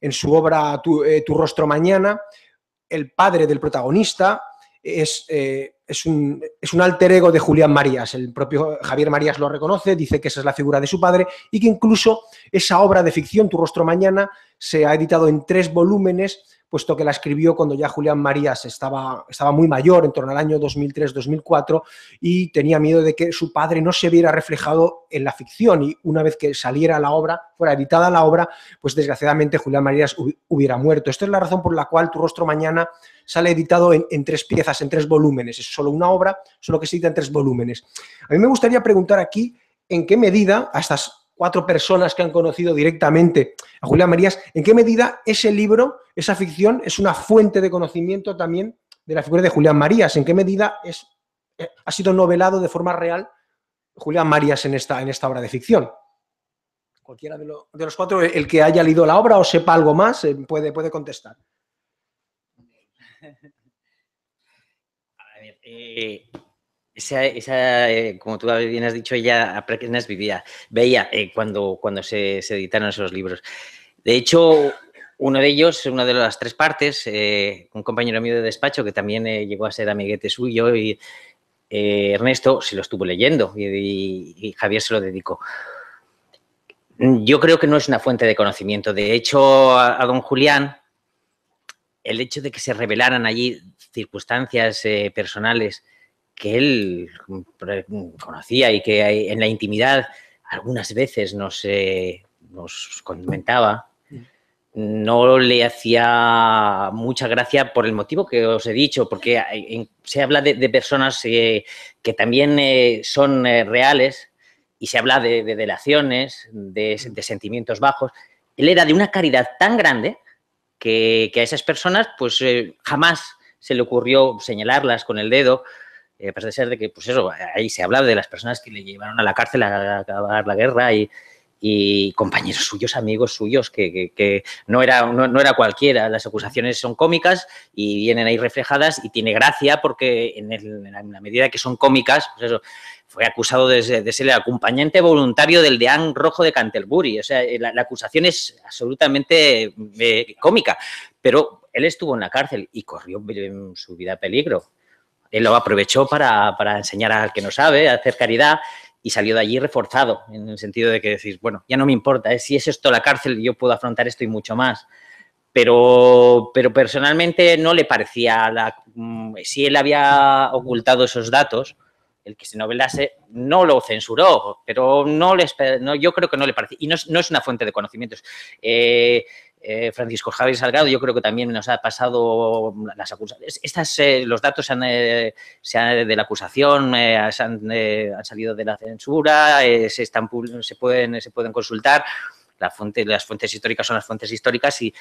En su obra Tu, eh, rostro mañana, el padre del protagonista es es un, es un, alter ego de Julián Marías. El propio Javier Marías lo reconoce, dice que esa es la figura de su padre y que incluso esa obra de ficción, Tu rostro mañana, se ha editado en tres volúmenes, puesto que la escribió cuando ya Julián Marías estaba, estaba muy mayor, en torno al año 2003-2004, y tenía miedo de que su padre no se viera reflejado en la ficción. Y una vez que saliera la obra, fuera editada la obra, pues desgraciadamente Julián Marías hubiera muerto. Esta es la razón por la cual Tu Rostro Mañana sale editado en, en tres piezas, en tres volúmenes. Es solo una obra, solo que se edita en tres volúmenes. A mí me gustaría preguntar aquí en qué medida, a estas cuatro personas que han conocido directamente a Julián Marías, ¿en qué medida ese libro, esa ficción, es una fuente de conocimiento también de la figura de Julián Marías? ¿En qué medida es, eh, ha sido novelado de forma real Julián Marías en esta, en esta obra de ficción? Cualquiera de, los cuatro, el que haya leído la obra o sepa algo más, eh, puede, puede contestar. A ver, eh, esa, esa eh, como tú bien has dicho, ella apenas vivía, veía eh, cuando, cuando se, editaron esos libros. De hecho, uno de ellos, una de las tres partes, eh, un compañero mío de despacho que también llegó a ser amiguete suyo y Ernesto se lo estuvo leyendo y, Javier se lo dedicó. Yo creo que no es una fuente de conocimiento. De hecho, a don Julián, el hecho de que se revelaran allí circunstancias personales, que él conocía y que en la intimidad algunas veces eh, nos, comentaba, no le hacía mucha gracia por el motivo que os he dicho, porque se habla de, personas eh, que también eh, son reales y se habla de, delaciones, de, sentimientos bajos. Él era de una caridad tan grande que, que a esas personas pues jamás se le ocurrió señalarlas con el dedo eh, pasa de ser de que, pues eso, ahí se hablaba de las personas que le llevaron a la cárcel a acabar la guerra y, y compañeros suyos, amigos suyos, que, que, no, era, no, era cualquiera. Las acusaciones son cómicas y vienen ahí reflejadas y tiene gracia porque en, la medida que son cómicas, pues eso, fue acusado de, de ser el acompañante voluntario del deán rojo de Canterbury. O sea, la, acusación es absolutamente eh, cómica, pero él estuvo en la cárcel y corrió eh, su vida a peligro él lo aprovechó para, para enseñar al que no sabe, a hacer caridad y salió de allí reforzado, en el sentido de que decís, bueno, ya no me importa, ¿eh? si es esto la cárcel, yo puedo afrontar esto y mucho más. Pero, pero personalmente no le parecía, la, mm, si él había ocultado esos datos, el que se novelase no lo censuró, pero no, les, no yo creo que no le parecía, y no, es una fuente de conocimientos. Eh, eh, Francisco Javier Salgado, yo creo que también nos ha pasado las acusaciones. Estas, eh, los datos eh, han, de la acusación han, salido de la censura, se, están, se, pueden, se pueden consultar. La fuente, las fuentes históricas son las fuentes históricas y,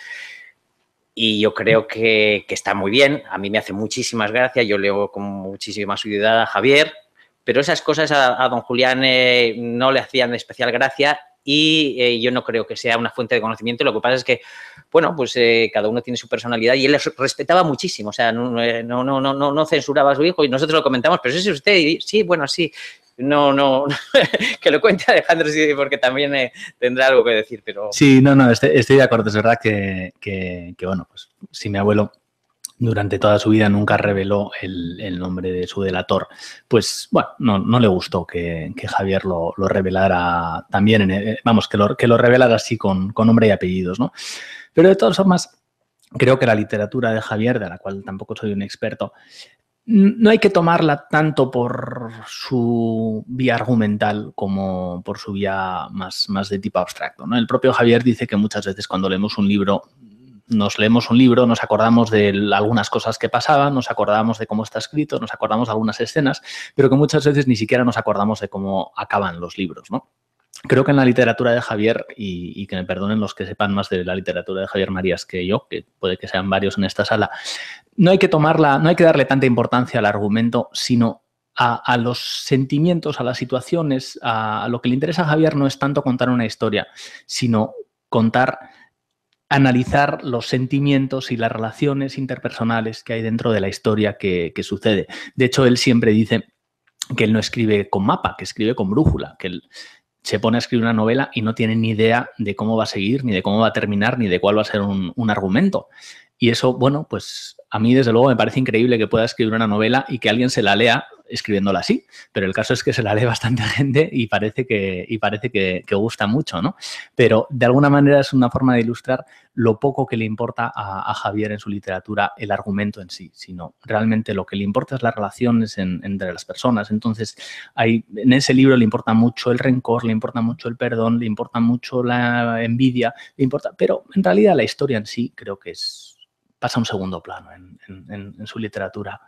yo creo que, está muy bien. A mí me hace muchísimas gracias. Yo leo con muchísima seguridad a Javier, pero esas cosas a, don Julián no le hacían especial gracia y eh, yo no creo que sea una fuente de conocimiento. Lo que pasa es que, bueno, pues eh, cada uno tiene su personalidad y él les respetaba muchísimo, o sea, eh, no, no, no, no, censuraba a su hijo y nosotros lo comentamos, pero si usted, sí, bueno, sí, no, no, que lo cuente Alejandro, porque también tendrá algo que decir, pero... Sí, no, no, estoy, de acuerdo, es verdad que, que, bueno, pues si mi abuelo durante toda su vida nunca reveló el, nombre de su delator, pues bueno, no, le gustó que, Javier lo, revelara también, eh, vamos, que lo, que lo revelara así con, nombre y apellidos, ¿no? Pero de todas formas, creo que la literatura de Javier, de la cual tampoco soy un experto, no hay que tomarla tanto por su vía argumental como por su vía más, más de tipo abstracto. El propio Javier dice que muchas veces cuando leemos un libro nos leemos un libro, nos acordamos de algunas cosas que pasaban, nos acordamos de cómo está escrito, nos acordamos de algunas escenas, pero que muchas veces ni siquiera nos acordamos de cómo acaban los libros, ¿no? Creo que en la literatura de Javier, y, que me perdonen los que sepan más de la literatura de Javier Marías que yo, que puede que sean varios en esta sala, no hay que tomarla, no hay que darle tanta importancia al argumento, sino a, los sentimientos, a las situaciones, a, a lo que le interesa a Javier no es tanto contar una historia, sino contar analizar los sentimientos y las relaciones interpersonales que hay dentro de la historia que, sucede. De hecho, él siempre dice que él no escribe con mapa, que escribe con brújula, que él se pone a escribir una novela y no tiene ni idea de cómo va a seguir, ni de cómo va a terminar, ni de cuál va a ser un argumento. Y eso, bueno, pues a mí desde luego me parece increíble que pueda escribir una novela y que alguien se la lea escribiéndola así, pero el caso es que se la lee bastante gente y parece que, y parece que, que gusta mucho, ¿no? Pero de alguna manera es una forma de ilustrar lo poco que le importa a, Javier en su literatura el argumento en sí, sino realmente lo que le importa es las relaciones entre las personas. Entonces, hay, en ese libro le importa mucho el rencor, le importa mucho el perdón, le importa mucho la envidia, le importa, pero en realidad la historia en sí creo que pasa un segundo plano en, en, en su literatura.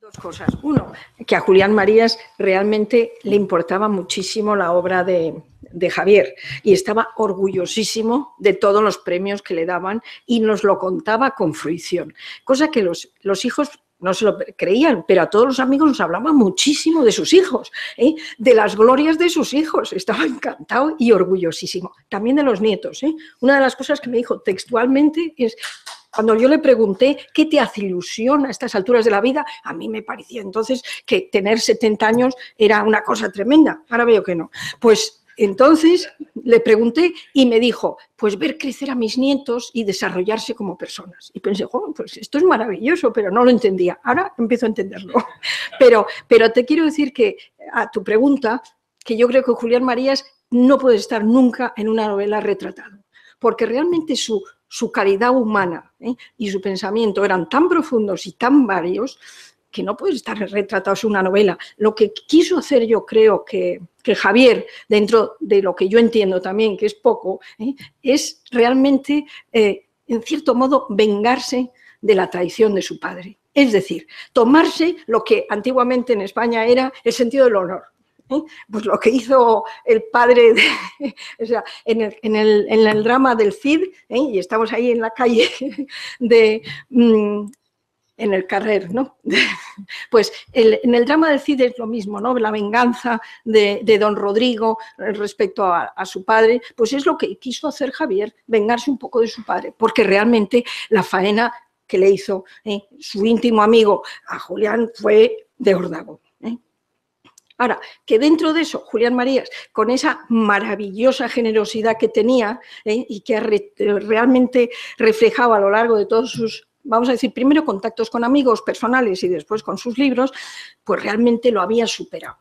Dos cosas. Uno, que a Julián Marías realmente le importaba muchísimo la obra de, Javier y estaba orgullosísimo de todos los premios que le daban y nos lo contaba con fruición, cosa que los, los hijos no se lo creían, pero a todos los amigos nos hablaba muchísimo de sus hijos, ¿eh? de las glorias de sus hijos. Estaba encantado y orgullosísimo. También de los nietos. ¿eh? Una de las cosas que me dijo textualmente es, cuando yo le pregunté qué te hace ilusión a estas alturas de la vida, a mí me parecía entonces que tener 70 años era una cosa tremenda. Ahora veo que no. Pues entonces le pregunté y me dijo, pues ver crecer a mis nietos y desarrollarse como personas. Y pensé, oh, pues esto es maravilloso, pero no lo entendía. Ahora empiezo a entenderlo. Pero, pero te quiero decir que a tu pregunta, que yo creo que Julián Marías no puede estar nunca en una novela retratado, porque realmente su su calidad humana ¿eh? y su pensamiento eran tan profundos y tan varios que no puede estar retratados en una novela. Lo que quiso hacer yo creo que, Javier, dentro de lo que yo entiendo también, que es poco, ¿eh? es realmente, eh, en cierto modo, vengarse de la traición de su padre. Es decir, tomarse lo que antiguamente en España era el sentido del honor pues lo que hizo el padre, en el, drama del Cid, ¿eh? y estamos ahí en la calle de... Mm, en el carrer, ¿no? Pues en el drama del Cid es lo mismo, ¿no? La venganza de, don Rodrigo respecto a, su padre, pues es lo que quiso hacer Javier, vengarse un poco de su padre, porque realmente la faena que le hizo ¿eh? su íntimo amigo a Julián fue de ordago. Ahora, que dentro de eso, Julián Marías, con esa maravillosa generosidad que tenía ¿eh? y que realmente reflejaba a lo largo de todos sus, vamos a decir, primero contactos con amigos personales y después con sus libros, pues realmente lo había superado.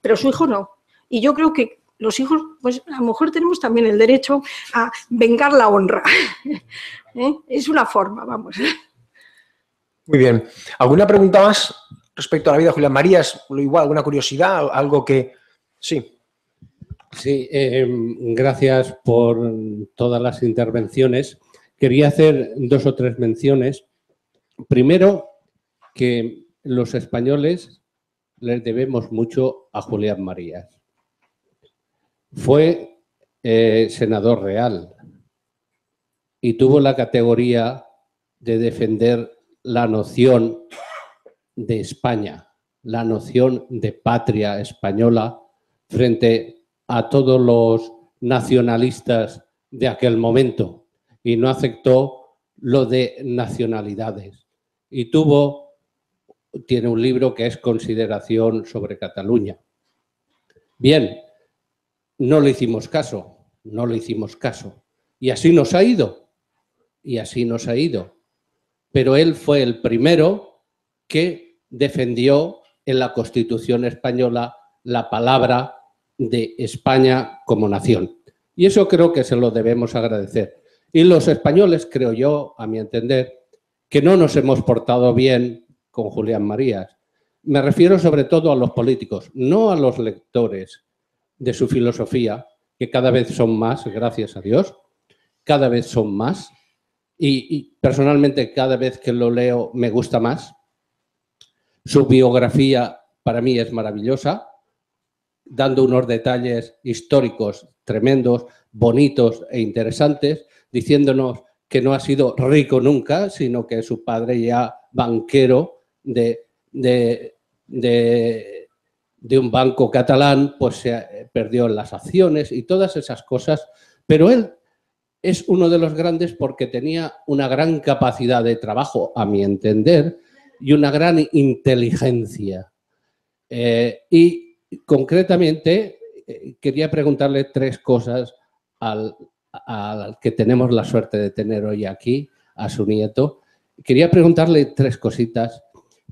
Pero su hijo no. Y yo creo que los hijos, pues a lo mejor tenemos también el derecho a vengar la honra. ¿Eh? Es una forma, vamos. Muy bien. ¿Alguna pregunta más? respecto a la vida de Julián Marías, lo igual, alguna curiosidad, algo que... Sí. Sí, em, gracias por todas las intervenciones. Quería hacer dos o tres menciones. Primero, que los españoles les debemos mucho a Julián Marías. Fue eh, senador real y tuvo la categoría de defender la noción de España, la noción de patria española frente a todos los nacionalistas de aquel momento y no aceptó lo de nacionalidades. Y tuvo, tiene un libro que es Consideración sobre Cataluña. Bien, no le hicimos caso, no le hicimos caso. Y así nos ha ido, y así nos ha ido. Pero él fue el primero que defendió en la Constitución española la palabra de España como nación. Y eso creo que se lo debemos agradecer. Y los españoles, creo yo, a mi entender, que no nos hemos portado bien con Julián Marías. Me refiero sobre todo a los políticos, no a los lectores de su filosofía, que cada vez son más, gracias a Dios, cada vez son más. Y, personalmente cada vez que lo leo me gusta más, su biografía para mí es maravillosa, dando unos detalles históricos tremendos, bonitos e interesantes, diciéndonos que no ha sido rico nunca, sino que su padre ya banquero de, de, de, un banco catalán, pues se eh, perdió las acciones y todas esas cosas. Pero él es uno de los grandes porque tenía una gran capacidad de trabajo, a mi entender, y una gran inteligencia. Eh, y concretamente eh, quería preguntarle tres cosas al, que tenemos la suerte de tener hoy aquí, a su nieto. Quería preguntarle tres cositas.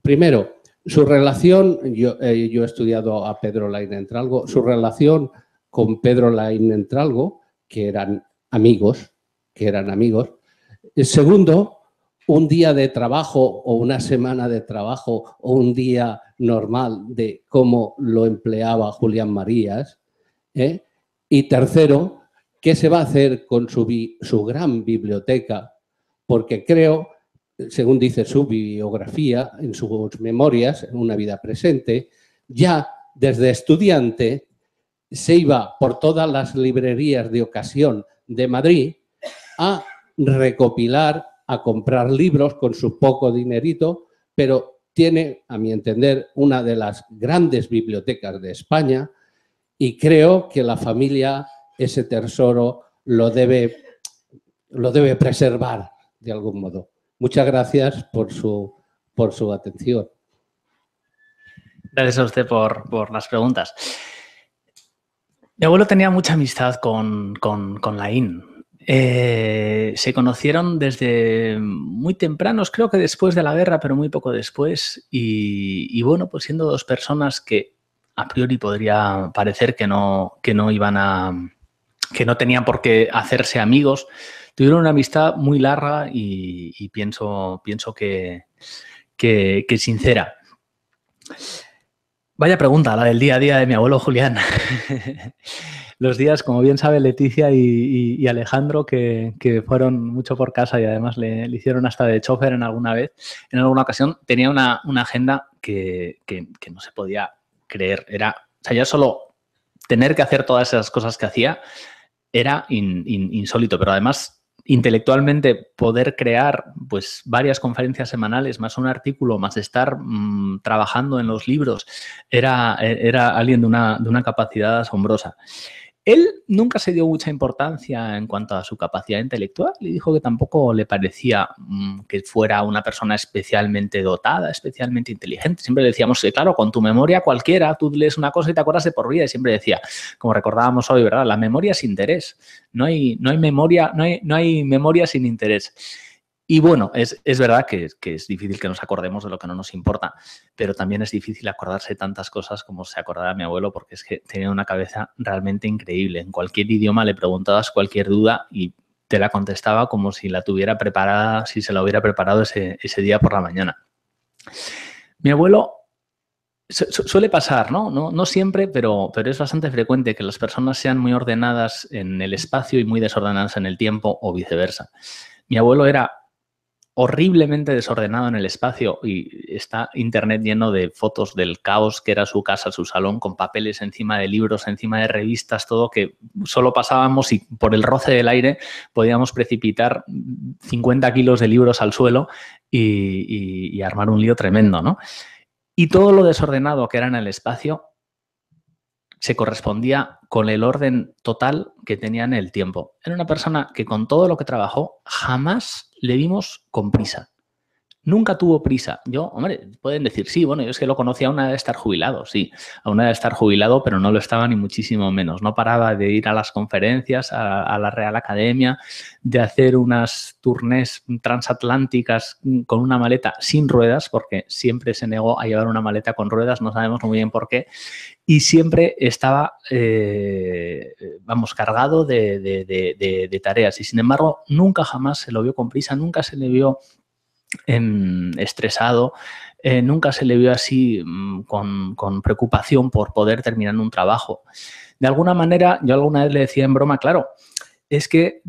Primero, su relación, yo, eh, yo he estudiado a Pedro Lain Entralgo, su relación con Pedro Lain Entralgo, que eran amigos, que eran amigos. El segundo, un día de trabajo o una semana de trabajo o un día normal de cómo lo empleaba Julián Marías. ¿eh? Y tercero, ¿qué se va a hacer con su, su gran biblioteca? Porque creo, según dice su biografía, en sus memorias, en una vida presente, ya desde estudiante se iba por todas las librerías de ocasión de Madrid a recopilar a comprar libros con su poco dinerito, pero tiene, a mi entender, una de las grandes bibliotecas de España y creo que la familia ese tesoro lo debe, lo debe preservar de algún modo. Muchas gracias por su, por su atención. Gracias a usted por, las preguntas. Mi abuelo tenía mucha amistad con, con, con Laín, eh, se conocieron desde muy tempranos, creo que después de la guerra, pero muy poco después. Y, bueno, pues siendo dos personas que a priori podría parecer que no, que no iban a. que no tenían por qué hacerse amigos. Tuvieron una amistad muy larga y, pienso, pienso que, que, que sincera. Vaya pregunta, la del día a día de mi abuelo Julián. Los días, como bien sabe Leticia y, Alejandro, que, fueron mucho por casa y además le, hicieron hasta de chofer en alguna vez, en alguna ocasión, tenía una, agenda que, no se podía creer. Era, o sea, ya solo tener que hacer todas esas cosas que hacía era insólito, pero además intelectualmente poder crear pues varias conferencias semanales más un artículo más estar mm, trabajando en los libros era, e-, era alguien de una, de una capacidad asombrosa. Él nunca se dio mucha importancia en cuanto a su capacidad intelectual y dijo que tampoco le parecía mm, que fuera una persona especialmente dotada, especialmente inteligente. Siempre decíamos que, claro, con tu memoria cualquiera, tú lees una cosa y te acuerdas de por vida. Y siempre decía, como recordábamos hoy, ¿verdad? La memoria es interés. No hay, no hay memoria, no no hay memoria sin interés. Y bueno, es, verdad que, es difícil que nos acordemos de lo que no nos importa, pero también es difícil acordarse tantas cosas como se acordaba mi abuelo, porque es que tenía una cabeza realmente increíble. En cualquier idioma le preguntabas cualquier duda y te la contestaba como si la tuviera preparada, si se la hubiera preparado ese, día por la mañana. Mi abuelo suele pasar, ¿no? ¿no? No, siempre, pero, pero es bastante frecuente que las personas sean muy ordenadas en el espacio y muy desordenadas en el tiempo o viceversa. Mi abuelo era horriblemente desordenado en el espacio y está internet lleno de fotos del caos que era su casa, su salón, con papeles encima de libros, encima de revistas, todo que solo pasábamos y por el roce del aire podíamos precipitar 50 kilos de libros al suelo y, armar un lío tremendo, ¿no? Y todo lo desordenado que era en el espacio se correspondía con el orden total que tenía en el tiempo. Era una persona que con todo lo que trabajó jamás le vimos con prisa. Nunca tuvo prisa. Yo, hombre, pueden decir, sí, bueno, yo es que lo conocía a una de estar jubilado, sí, a una de estar jubilado, pero no lo estaba ni muchísimo menos. No paraba de ir a las conferencias, a, la Real Academia, de hacer unas turnés transatlánticas mm, con una maleta sin ruedas, porque siempre se negó a llevar una maleta con ruedas, no sabemos muy bien por qué, y siempre estaba, eh, vamos, cargado de tareas. Y sin embargo, nunca jamás se lo vio con prisa, nunca se le vio Em, estresado, eh, nunca se le vio así mm, con, preocupación por poder terminar un trabajo. De alguna manera, yo alguna vez le decía en broma, claro, es que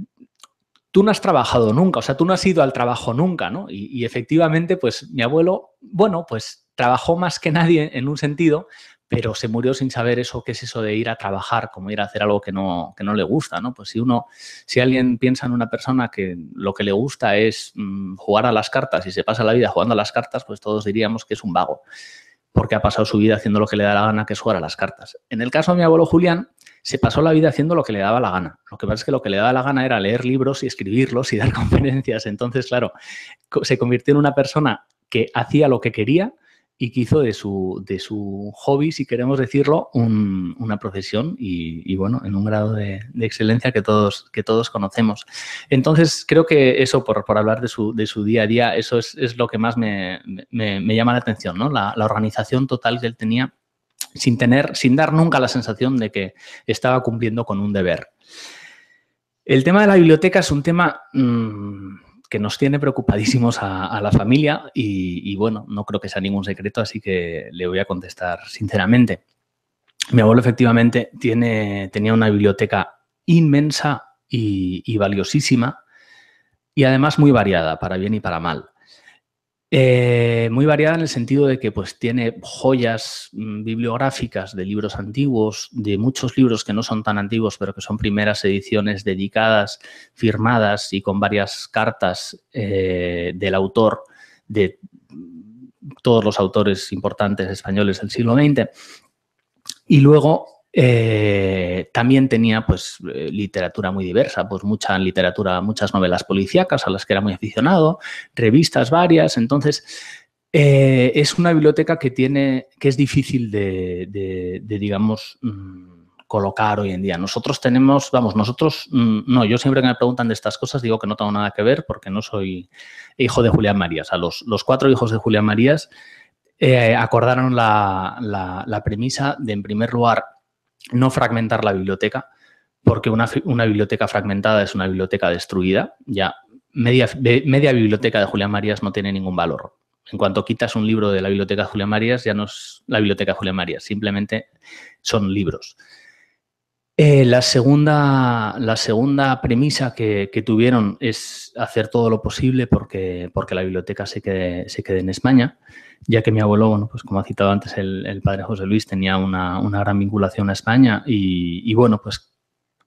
tú no has trabajado nunca, o sea, tú no has ido al trabajo nunca, ¿no? y efectivamente, pues mi abuelo, bueno, pues trabajó más que nadie en un sentido, pero se murió sin saber eso, qué es eso de ir a trabajar, como ir a hacer algo que no, no le gusta, ¿no? Pues si uno, si alguien piensa en una persona que lo que le gusta es mm, jugar a las cartas y se pasa la vida jugando a las cartas, pues todos diríamos que es un vago, porque ha pasado su vida haciendo lo que le da la gana, que es jugar a las cartas. En el caso de mi abuelo Julián, se pasó la vida haciendo lo que le daba la gana. Lo que pasa es que lo que le daba la gana era leer libros y escribirlos y dar conferencias. Entonces, claro, se convirtió en una persona que hacía lo que quería, y que hizo de su, de su hobby, si queremos decirlo, una profesión y, bueno, en un grado de, excelencia que todos, que todos conocemos. Entonces, creo que eso, por, hablar de su, día a día, eso es, lo que más me, llama la atención, ¿no? La, organización total que él tenía sin tener, sin dar nunca la sensación de que estaba cumpliendo con un deber. El tema de la biblioteca es un tema mm, que nos tiene preocupadísimos a, la familia y, bueno, no creo que sea ningún secreto, así que le voy a contestar sinceramente. Mi abuelo efectivamente tiene, tenía una biblioteca inmensa y valiosísima y además muy variada, para bien y para mal. Eh, muy variada en el sentido de que pues, tiene joyas mm, bibliográficas de libros antiguos, de muchos libros que no son tan antiguos, pero que son primeras ediciones dedicadas, firmadas y con varias cartas eh, del autor de todos los autores importantes españoles del siglo XX. Y luego eh, también tenía pues eh, literatura muy diversa, pues mucha literatura, muchas novelas policíacas a las que era muy aficionado, revistas varias, entonces eh, es una biblioteca que tiene, que es difícil de, digamos, mm, colocar hoy en día. Nosotros tenemos, vamos, nosotros, mm, no, yo siempre que me preguntan de estas cosas digo que no tengo nada que ver porque no soy hijo de Julián Marías. A los, los cuatro hijos de Julián Marías acordaron la premisa de, en primer lugar, no fragmentar la biblioteca, porque una, biblioteca fragmentada es una biblioteca destruida. Ya media, media, biblioteca de Julián Marías no tiene ningún valor. En cuanto quitas un libro de la biblioteca de Julián Marías, ya no es la biblioteca de Julián Marías, simplemente son libros. Eh, la, segunda, la, segunda, premisa que, tuvieron es hacer todo lo posible porque, porque la biblioteca se se quede en España ya que mi abuelo, pues como ha citado antes el, padre José Luis, tenía una, gran vinculación a España y, bueno, pues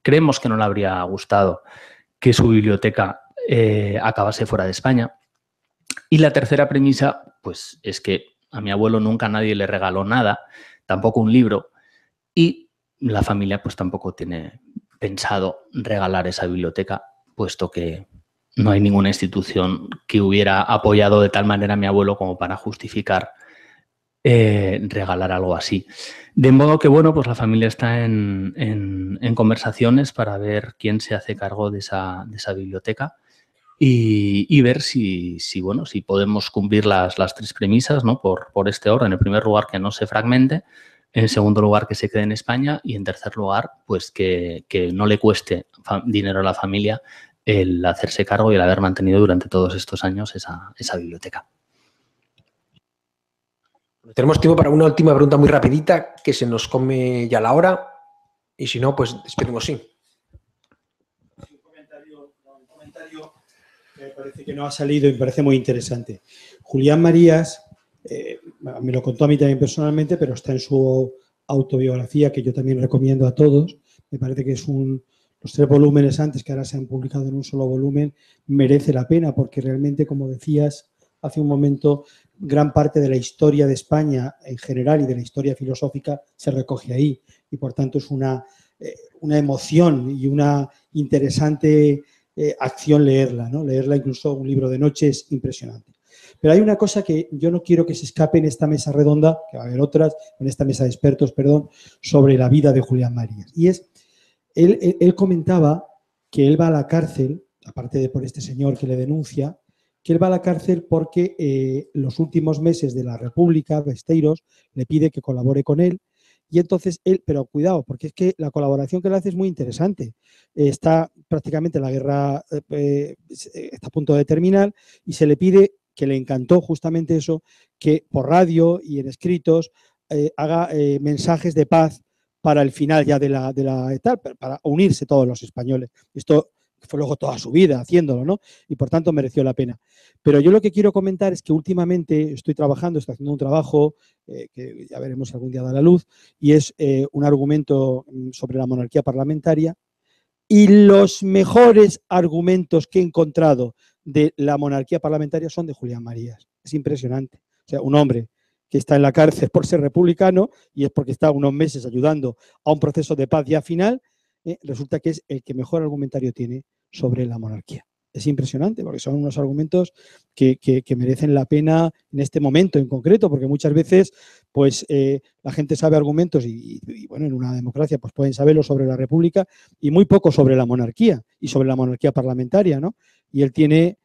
creemos que no le habría gustado que su biblioteca eh, acabase fuera de España. Y la tercera premisa, pues es que a mi abuelo nunca nadie le regaló nada, tampoco un libro, y la familia pues tampoco tiene pensado regalar esa biblioteca, puesto que no hay ninguna institución que hubiera apoyado de tal manera a mi abuelo como para justificar eh, regalar algo así. De modo que, bueno, pues la familia está en, en, conversaciones para ver quién se hace cargo de esa, de esa biblioteca y, y ver si, si, bueno, si podemos cumplir las, tres premisas ¿no? por, por este orden. En primer lugar, que no se fragmente. En segundo lugar, que se quede en España. Y en tercer lugar, pues que, que no le cueste dinero a la familia el hacerse cargo y el haber mantenido durante todos estos años esa, esa biblioteca. Tenemos tiempo para una última pregunta muy rapidita que se nos come ya la hora y si no, pues despedimos sí. Un comentario, que me parece que no ha salido y me parece muy interesante. Julián Marías, eh, me lo contó a mí también personalmente, pero está en su autobiografía que yo también recomiendo a todos. Me parece que es un, tres volúmenes antes, que ahora se han publicado en un solo volumen, merece la pena porque realmente, como decías hace un momento, gran parte de la historia de España en general y de la historia filosófica se recoge ahí y por tanto es una, eh, una emoción y una interesante eh, acción leerla, ¿no? leerla incluso un libro de noche es impresionante. Pero hay una cosa que yo no quiero que se escape en esta mesa redonda, que va a haber otras, en esta mesa de expertos, perdón, sobre la vida de Julián Marías. Y es él, comentaba que él va a la cárcel, aparte de por este señor que le denuncia, que él va a la cárcel porque eh, los últimos meses de la República, Besteiros, le pide que colabore con él. Y entonces él, pero cuidado, porque es que la colaboración que le hace es muy interesante. está prácticamente la guerra, eh, está a punto de terminar y se le pide, que le encantó justamente eso, que por radio y en escritos eh, haga mensajes de paz para el final ya de la, etapa, para unirse todos los españoles. Esto fue luego toda su vida haciéndolo, ¿no? Y por tanto mereció la pena. Pero yo lo que quiero comentar es que últimamente estoy trabajando, estoy haciendo un trabajo eh, que ya veremos algún día da la luz, y es eh, un argumento mm, sobre la monarquía parlamentaria. Y los mejores argumentos que he encontrado de la monarquía parlamentaria son de Julián Marías. Es impresionante. O sea, un hombre que está en la cárcel por ser republicano y es porque está unos meses ayudando a un proceso de paz ya final, eh, resulta que es el que mejor argumentario tiene sobre la monarquía. Es impresionante porque son unos argumentos que, merecen la pena en este momento en concreto, porque muchas veces pues eh, la gente sabe argumentos y, bueno, en una democracia pues pueden saberlo sobre la república y muy poco sobre la monarquía y sobre la monarquía parlamentaria, ¿no? Y él tiene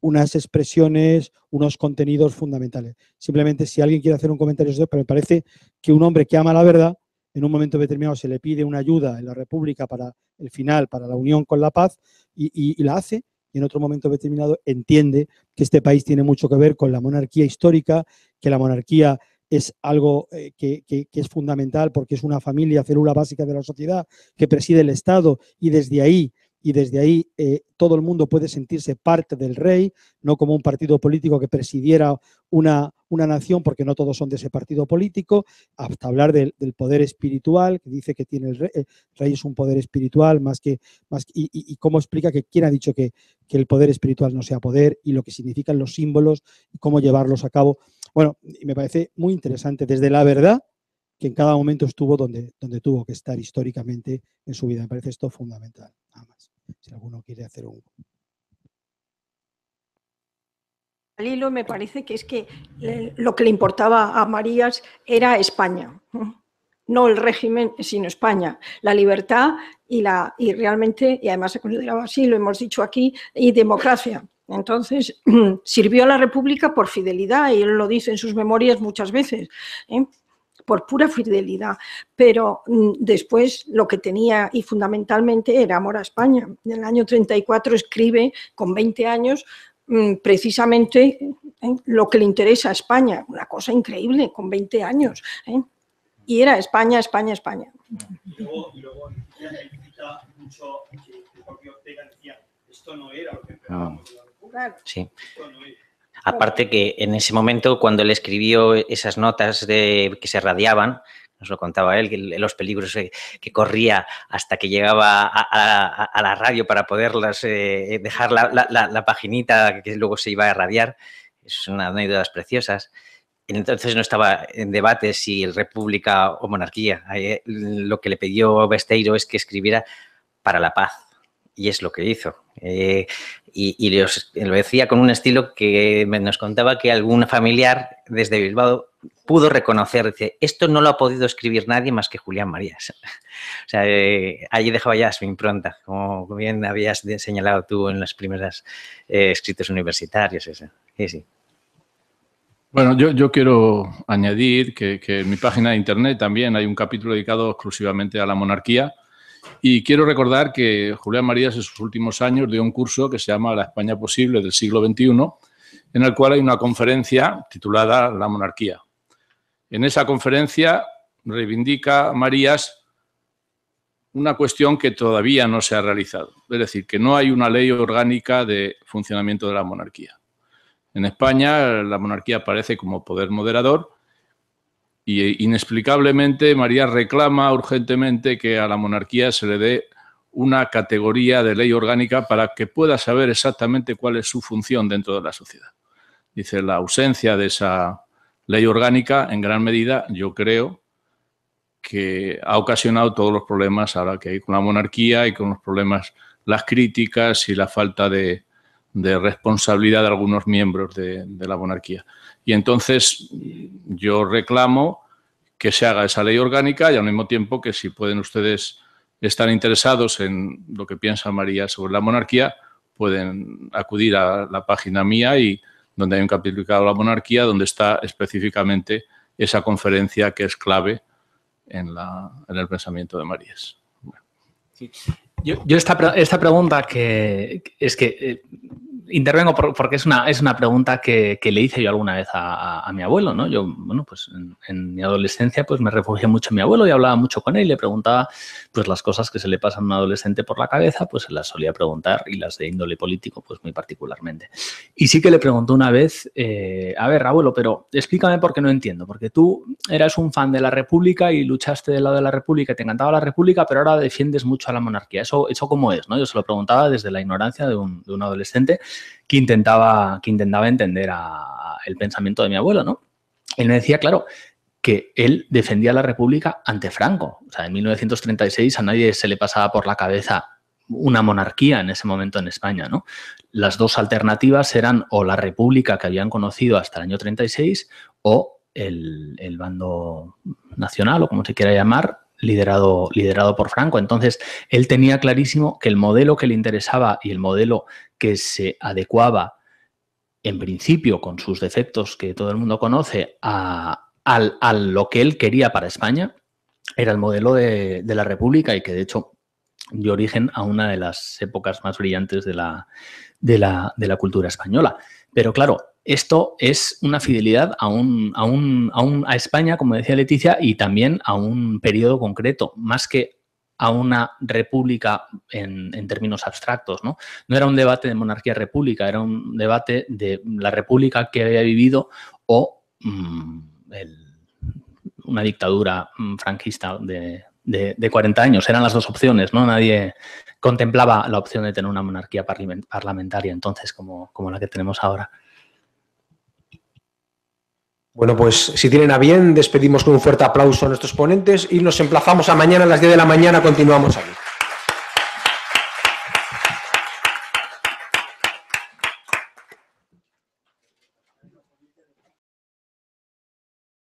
unas expresiones, unos contenidos fundamentales. Simplemente si alguien quiere hacer un comentario sobre pero me parece que un hombre que ama la verdad, en un momento determinado se le pide una ayuda en la República para el final, para la unión con la paz, y, la hace, y en otro momento determinado entiende que este país tiene mucho que ver con la monarquía histórica, que la monarquía es algo eh, que, es fundamental porque es una familia, célula básica de la sociedad, que preside el Estado y desde ahí y desde ahí eh, todo el mundo puede sentirse parte del rey, no como un partido político que presidiera una, nación, porque no todos son de ese partido político, hasta hablar del, poder espiritual, que dice que tiene el rey, eh, es un poder espiritual, más que, más y, cómo explica que quién ha dicho que, el poder espiritual no sea poder y lo que significan los símbolos y cómo llevarlos a cabo. Bueno, y me parece muy interesante desde la verdad que en cada momento estuvo donde, donde tuvo que estar históricamente en su vida. Me parece esto fundamental. Nada más si alguno quiere hacer un... Al hilo me parece que es que eh, lo que le importaba a Marías era España, no el régimen, sino España, la libertad y, la, y realmente, y además se consideraba así, lo hemos dicho aquí, y democracia. Entonces, sirvió a la República por fidelidad, y él lo dice en sus memorias muchas veces. ¿eh? por pura fidelidad, pero mm, después lo que tenía y fundamentalmente era amor a España. En el año 34 escribe, con 20 años, mm, precisamente eh, lo que le interesa a España, una cosa increíble, con 20 años. Eh. Y era España, España, España. Y luego, y luego mucho que el propio Ortega decía, esto no era lo que ah. Claro. Aparte que en ese momento, cuando él escribió esas notas de, que se radiaban, nos lo contaba él, los peligros que, corría hasta que llegaba a, la radio para poderlas eh, eh, dejar la, paginita que luego se iba a irradiar. Es una dudas preciosas. Entonces no estaba en debate si el república o monarquía. Eh, lo que le pidió Besteiro es que escribiera para la paz y es lo que hizo. Eh, y, lo decía con un estilo que nos contaba que algún familiar desde Bilbao pudo reconocer, dice, esto no lo ha podido escribir nadie más que Julián Marías. o sea, eh, allí dejaba ya su impronta, como bien habías señalado tú en las primeras eh, escritos universitarios. Sí, Bueno, yo, quiero añadir que en mi página de internet también hay un capítulo dedicado exclusivamente a la monarquía, y quiero recordar que Julián Marías en sus últimos años dio un curso que se llama La España Posible del siglo XXI, en el cual hay una conferencia titulada La Monarquía. En esa conferencia reivindica Marías una cuestión que todavía no se ha realizado, es decir, que no hay una ley orgánica de funcionamiento de la monarquía. En España la monarquía aparece como poder moderador, y eh, inexplicablemente María reclama urgentemente que a la monarquía se le dé una categoría de ley orgánica para que pueda saber exactamente cuál es su función dentro de la sociedad. Dice, la ausencia de esa ley orgánica, en gran medida, yo creo que ha ocasionado todos los problemas ahora que hay con la monarquía y con los problemas, las críticas y la falta de, responsabilidad de algunos miembros de la monarquía. Y entonces yo reclamo que se haga esa ley orgánica y al mismo tiempo que si pueden ustedes estar interesados en lo que piensa María sobre la monarquía, pueden acudir a la página mía y donde hay un capítulo la monarquía, donde está específicamente esa conferencia que es clave en, el pensamiento de maría Yo, yo esta, esta, pregunta que es que eh, intervengo porque es una, es una pregunta que, que le hice yo alguna vez a, mi abuelo, ¿no? Yo, bueno, pues en, mi adolescencia pues me refugié mucho en mi abuelo y hablaba mucho con él y le preguntaba pues las cosas que se le pasan a un adolescente por la cabeza, pues se las solía preguntar y las de índole político pues muy particularmente. Y sí que le preguntó una vez, eh, a ver, abuelo, pero explícame por qué no entiendo, porque tú eras un fan de la República y luchaste del lado de la República, te encantaba la República, pero ahora defiendes mucho a la monarquía. Eso, eso cómo es, ¿no? Yo se lo preguntaba desde la ignorancia de un, de un adolescente que intentaba, que intentaba entender el pensamiento de mi abuelo, ¿no? Él me decía, claro, que él defendía la República ante Franco. O sea, en 1936 a nadie se le pasaba por la cabeza una monarquía en ese momento en España, Las dos alternativas eran o la República que habían conocido hasta el año 36 o el, bando nacional o como se quiera llamar, liderado, liderado por Franco. Entonces, él tenía clarísimo que el modelo que le interesaba y el modelo que se adecuaba en principio con sus defectos que todo el mundo conoce a, lo que él quería para España, era el modelo de, la República y que de hecho dio origen a una de las épocas más brillantes de la, de la, cultura española. Pero claro, esto es una fidelidad a, a, a, a España, como decía Leticia, y también a un periodo concreto, más que a una república en, términos abstractos. ¿no? era un debate de monarquía-república, era un debate de la república que había vivido o mm, una dictadura mm, franquista de, de, 40 años. Eran las dos opciones, ¿no? Nadie contemplaba la opción de tener una monarquía parlamentaria entonces como la que tenemos ahora. Bueno, pues si tienen a bien, despedimos con un fuerte aplauso a nuestros ponentes y nos emplazamos a mañana a las 10 de la mañana. Continuamos aquí.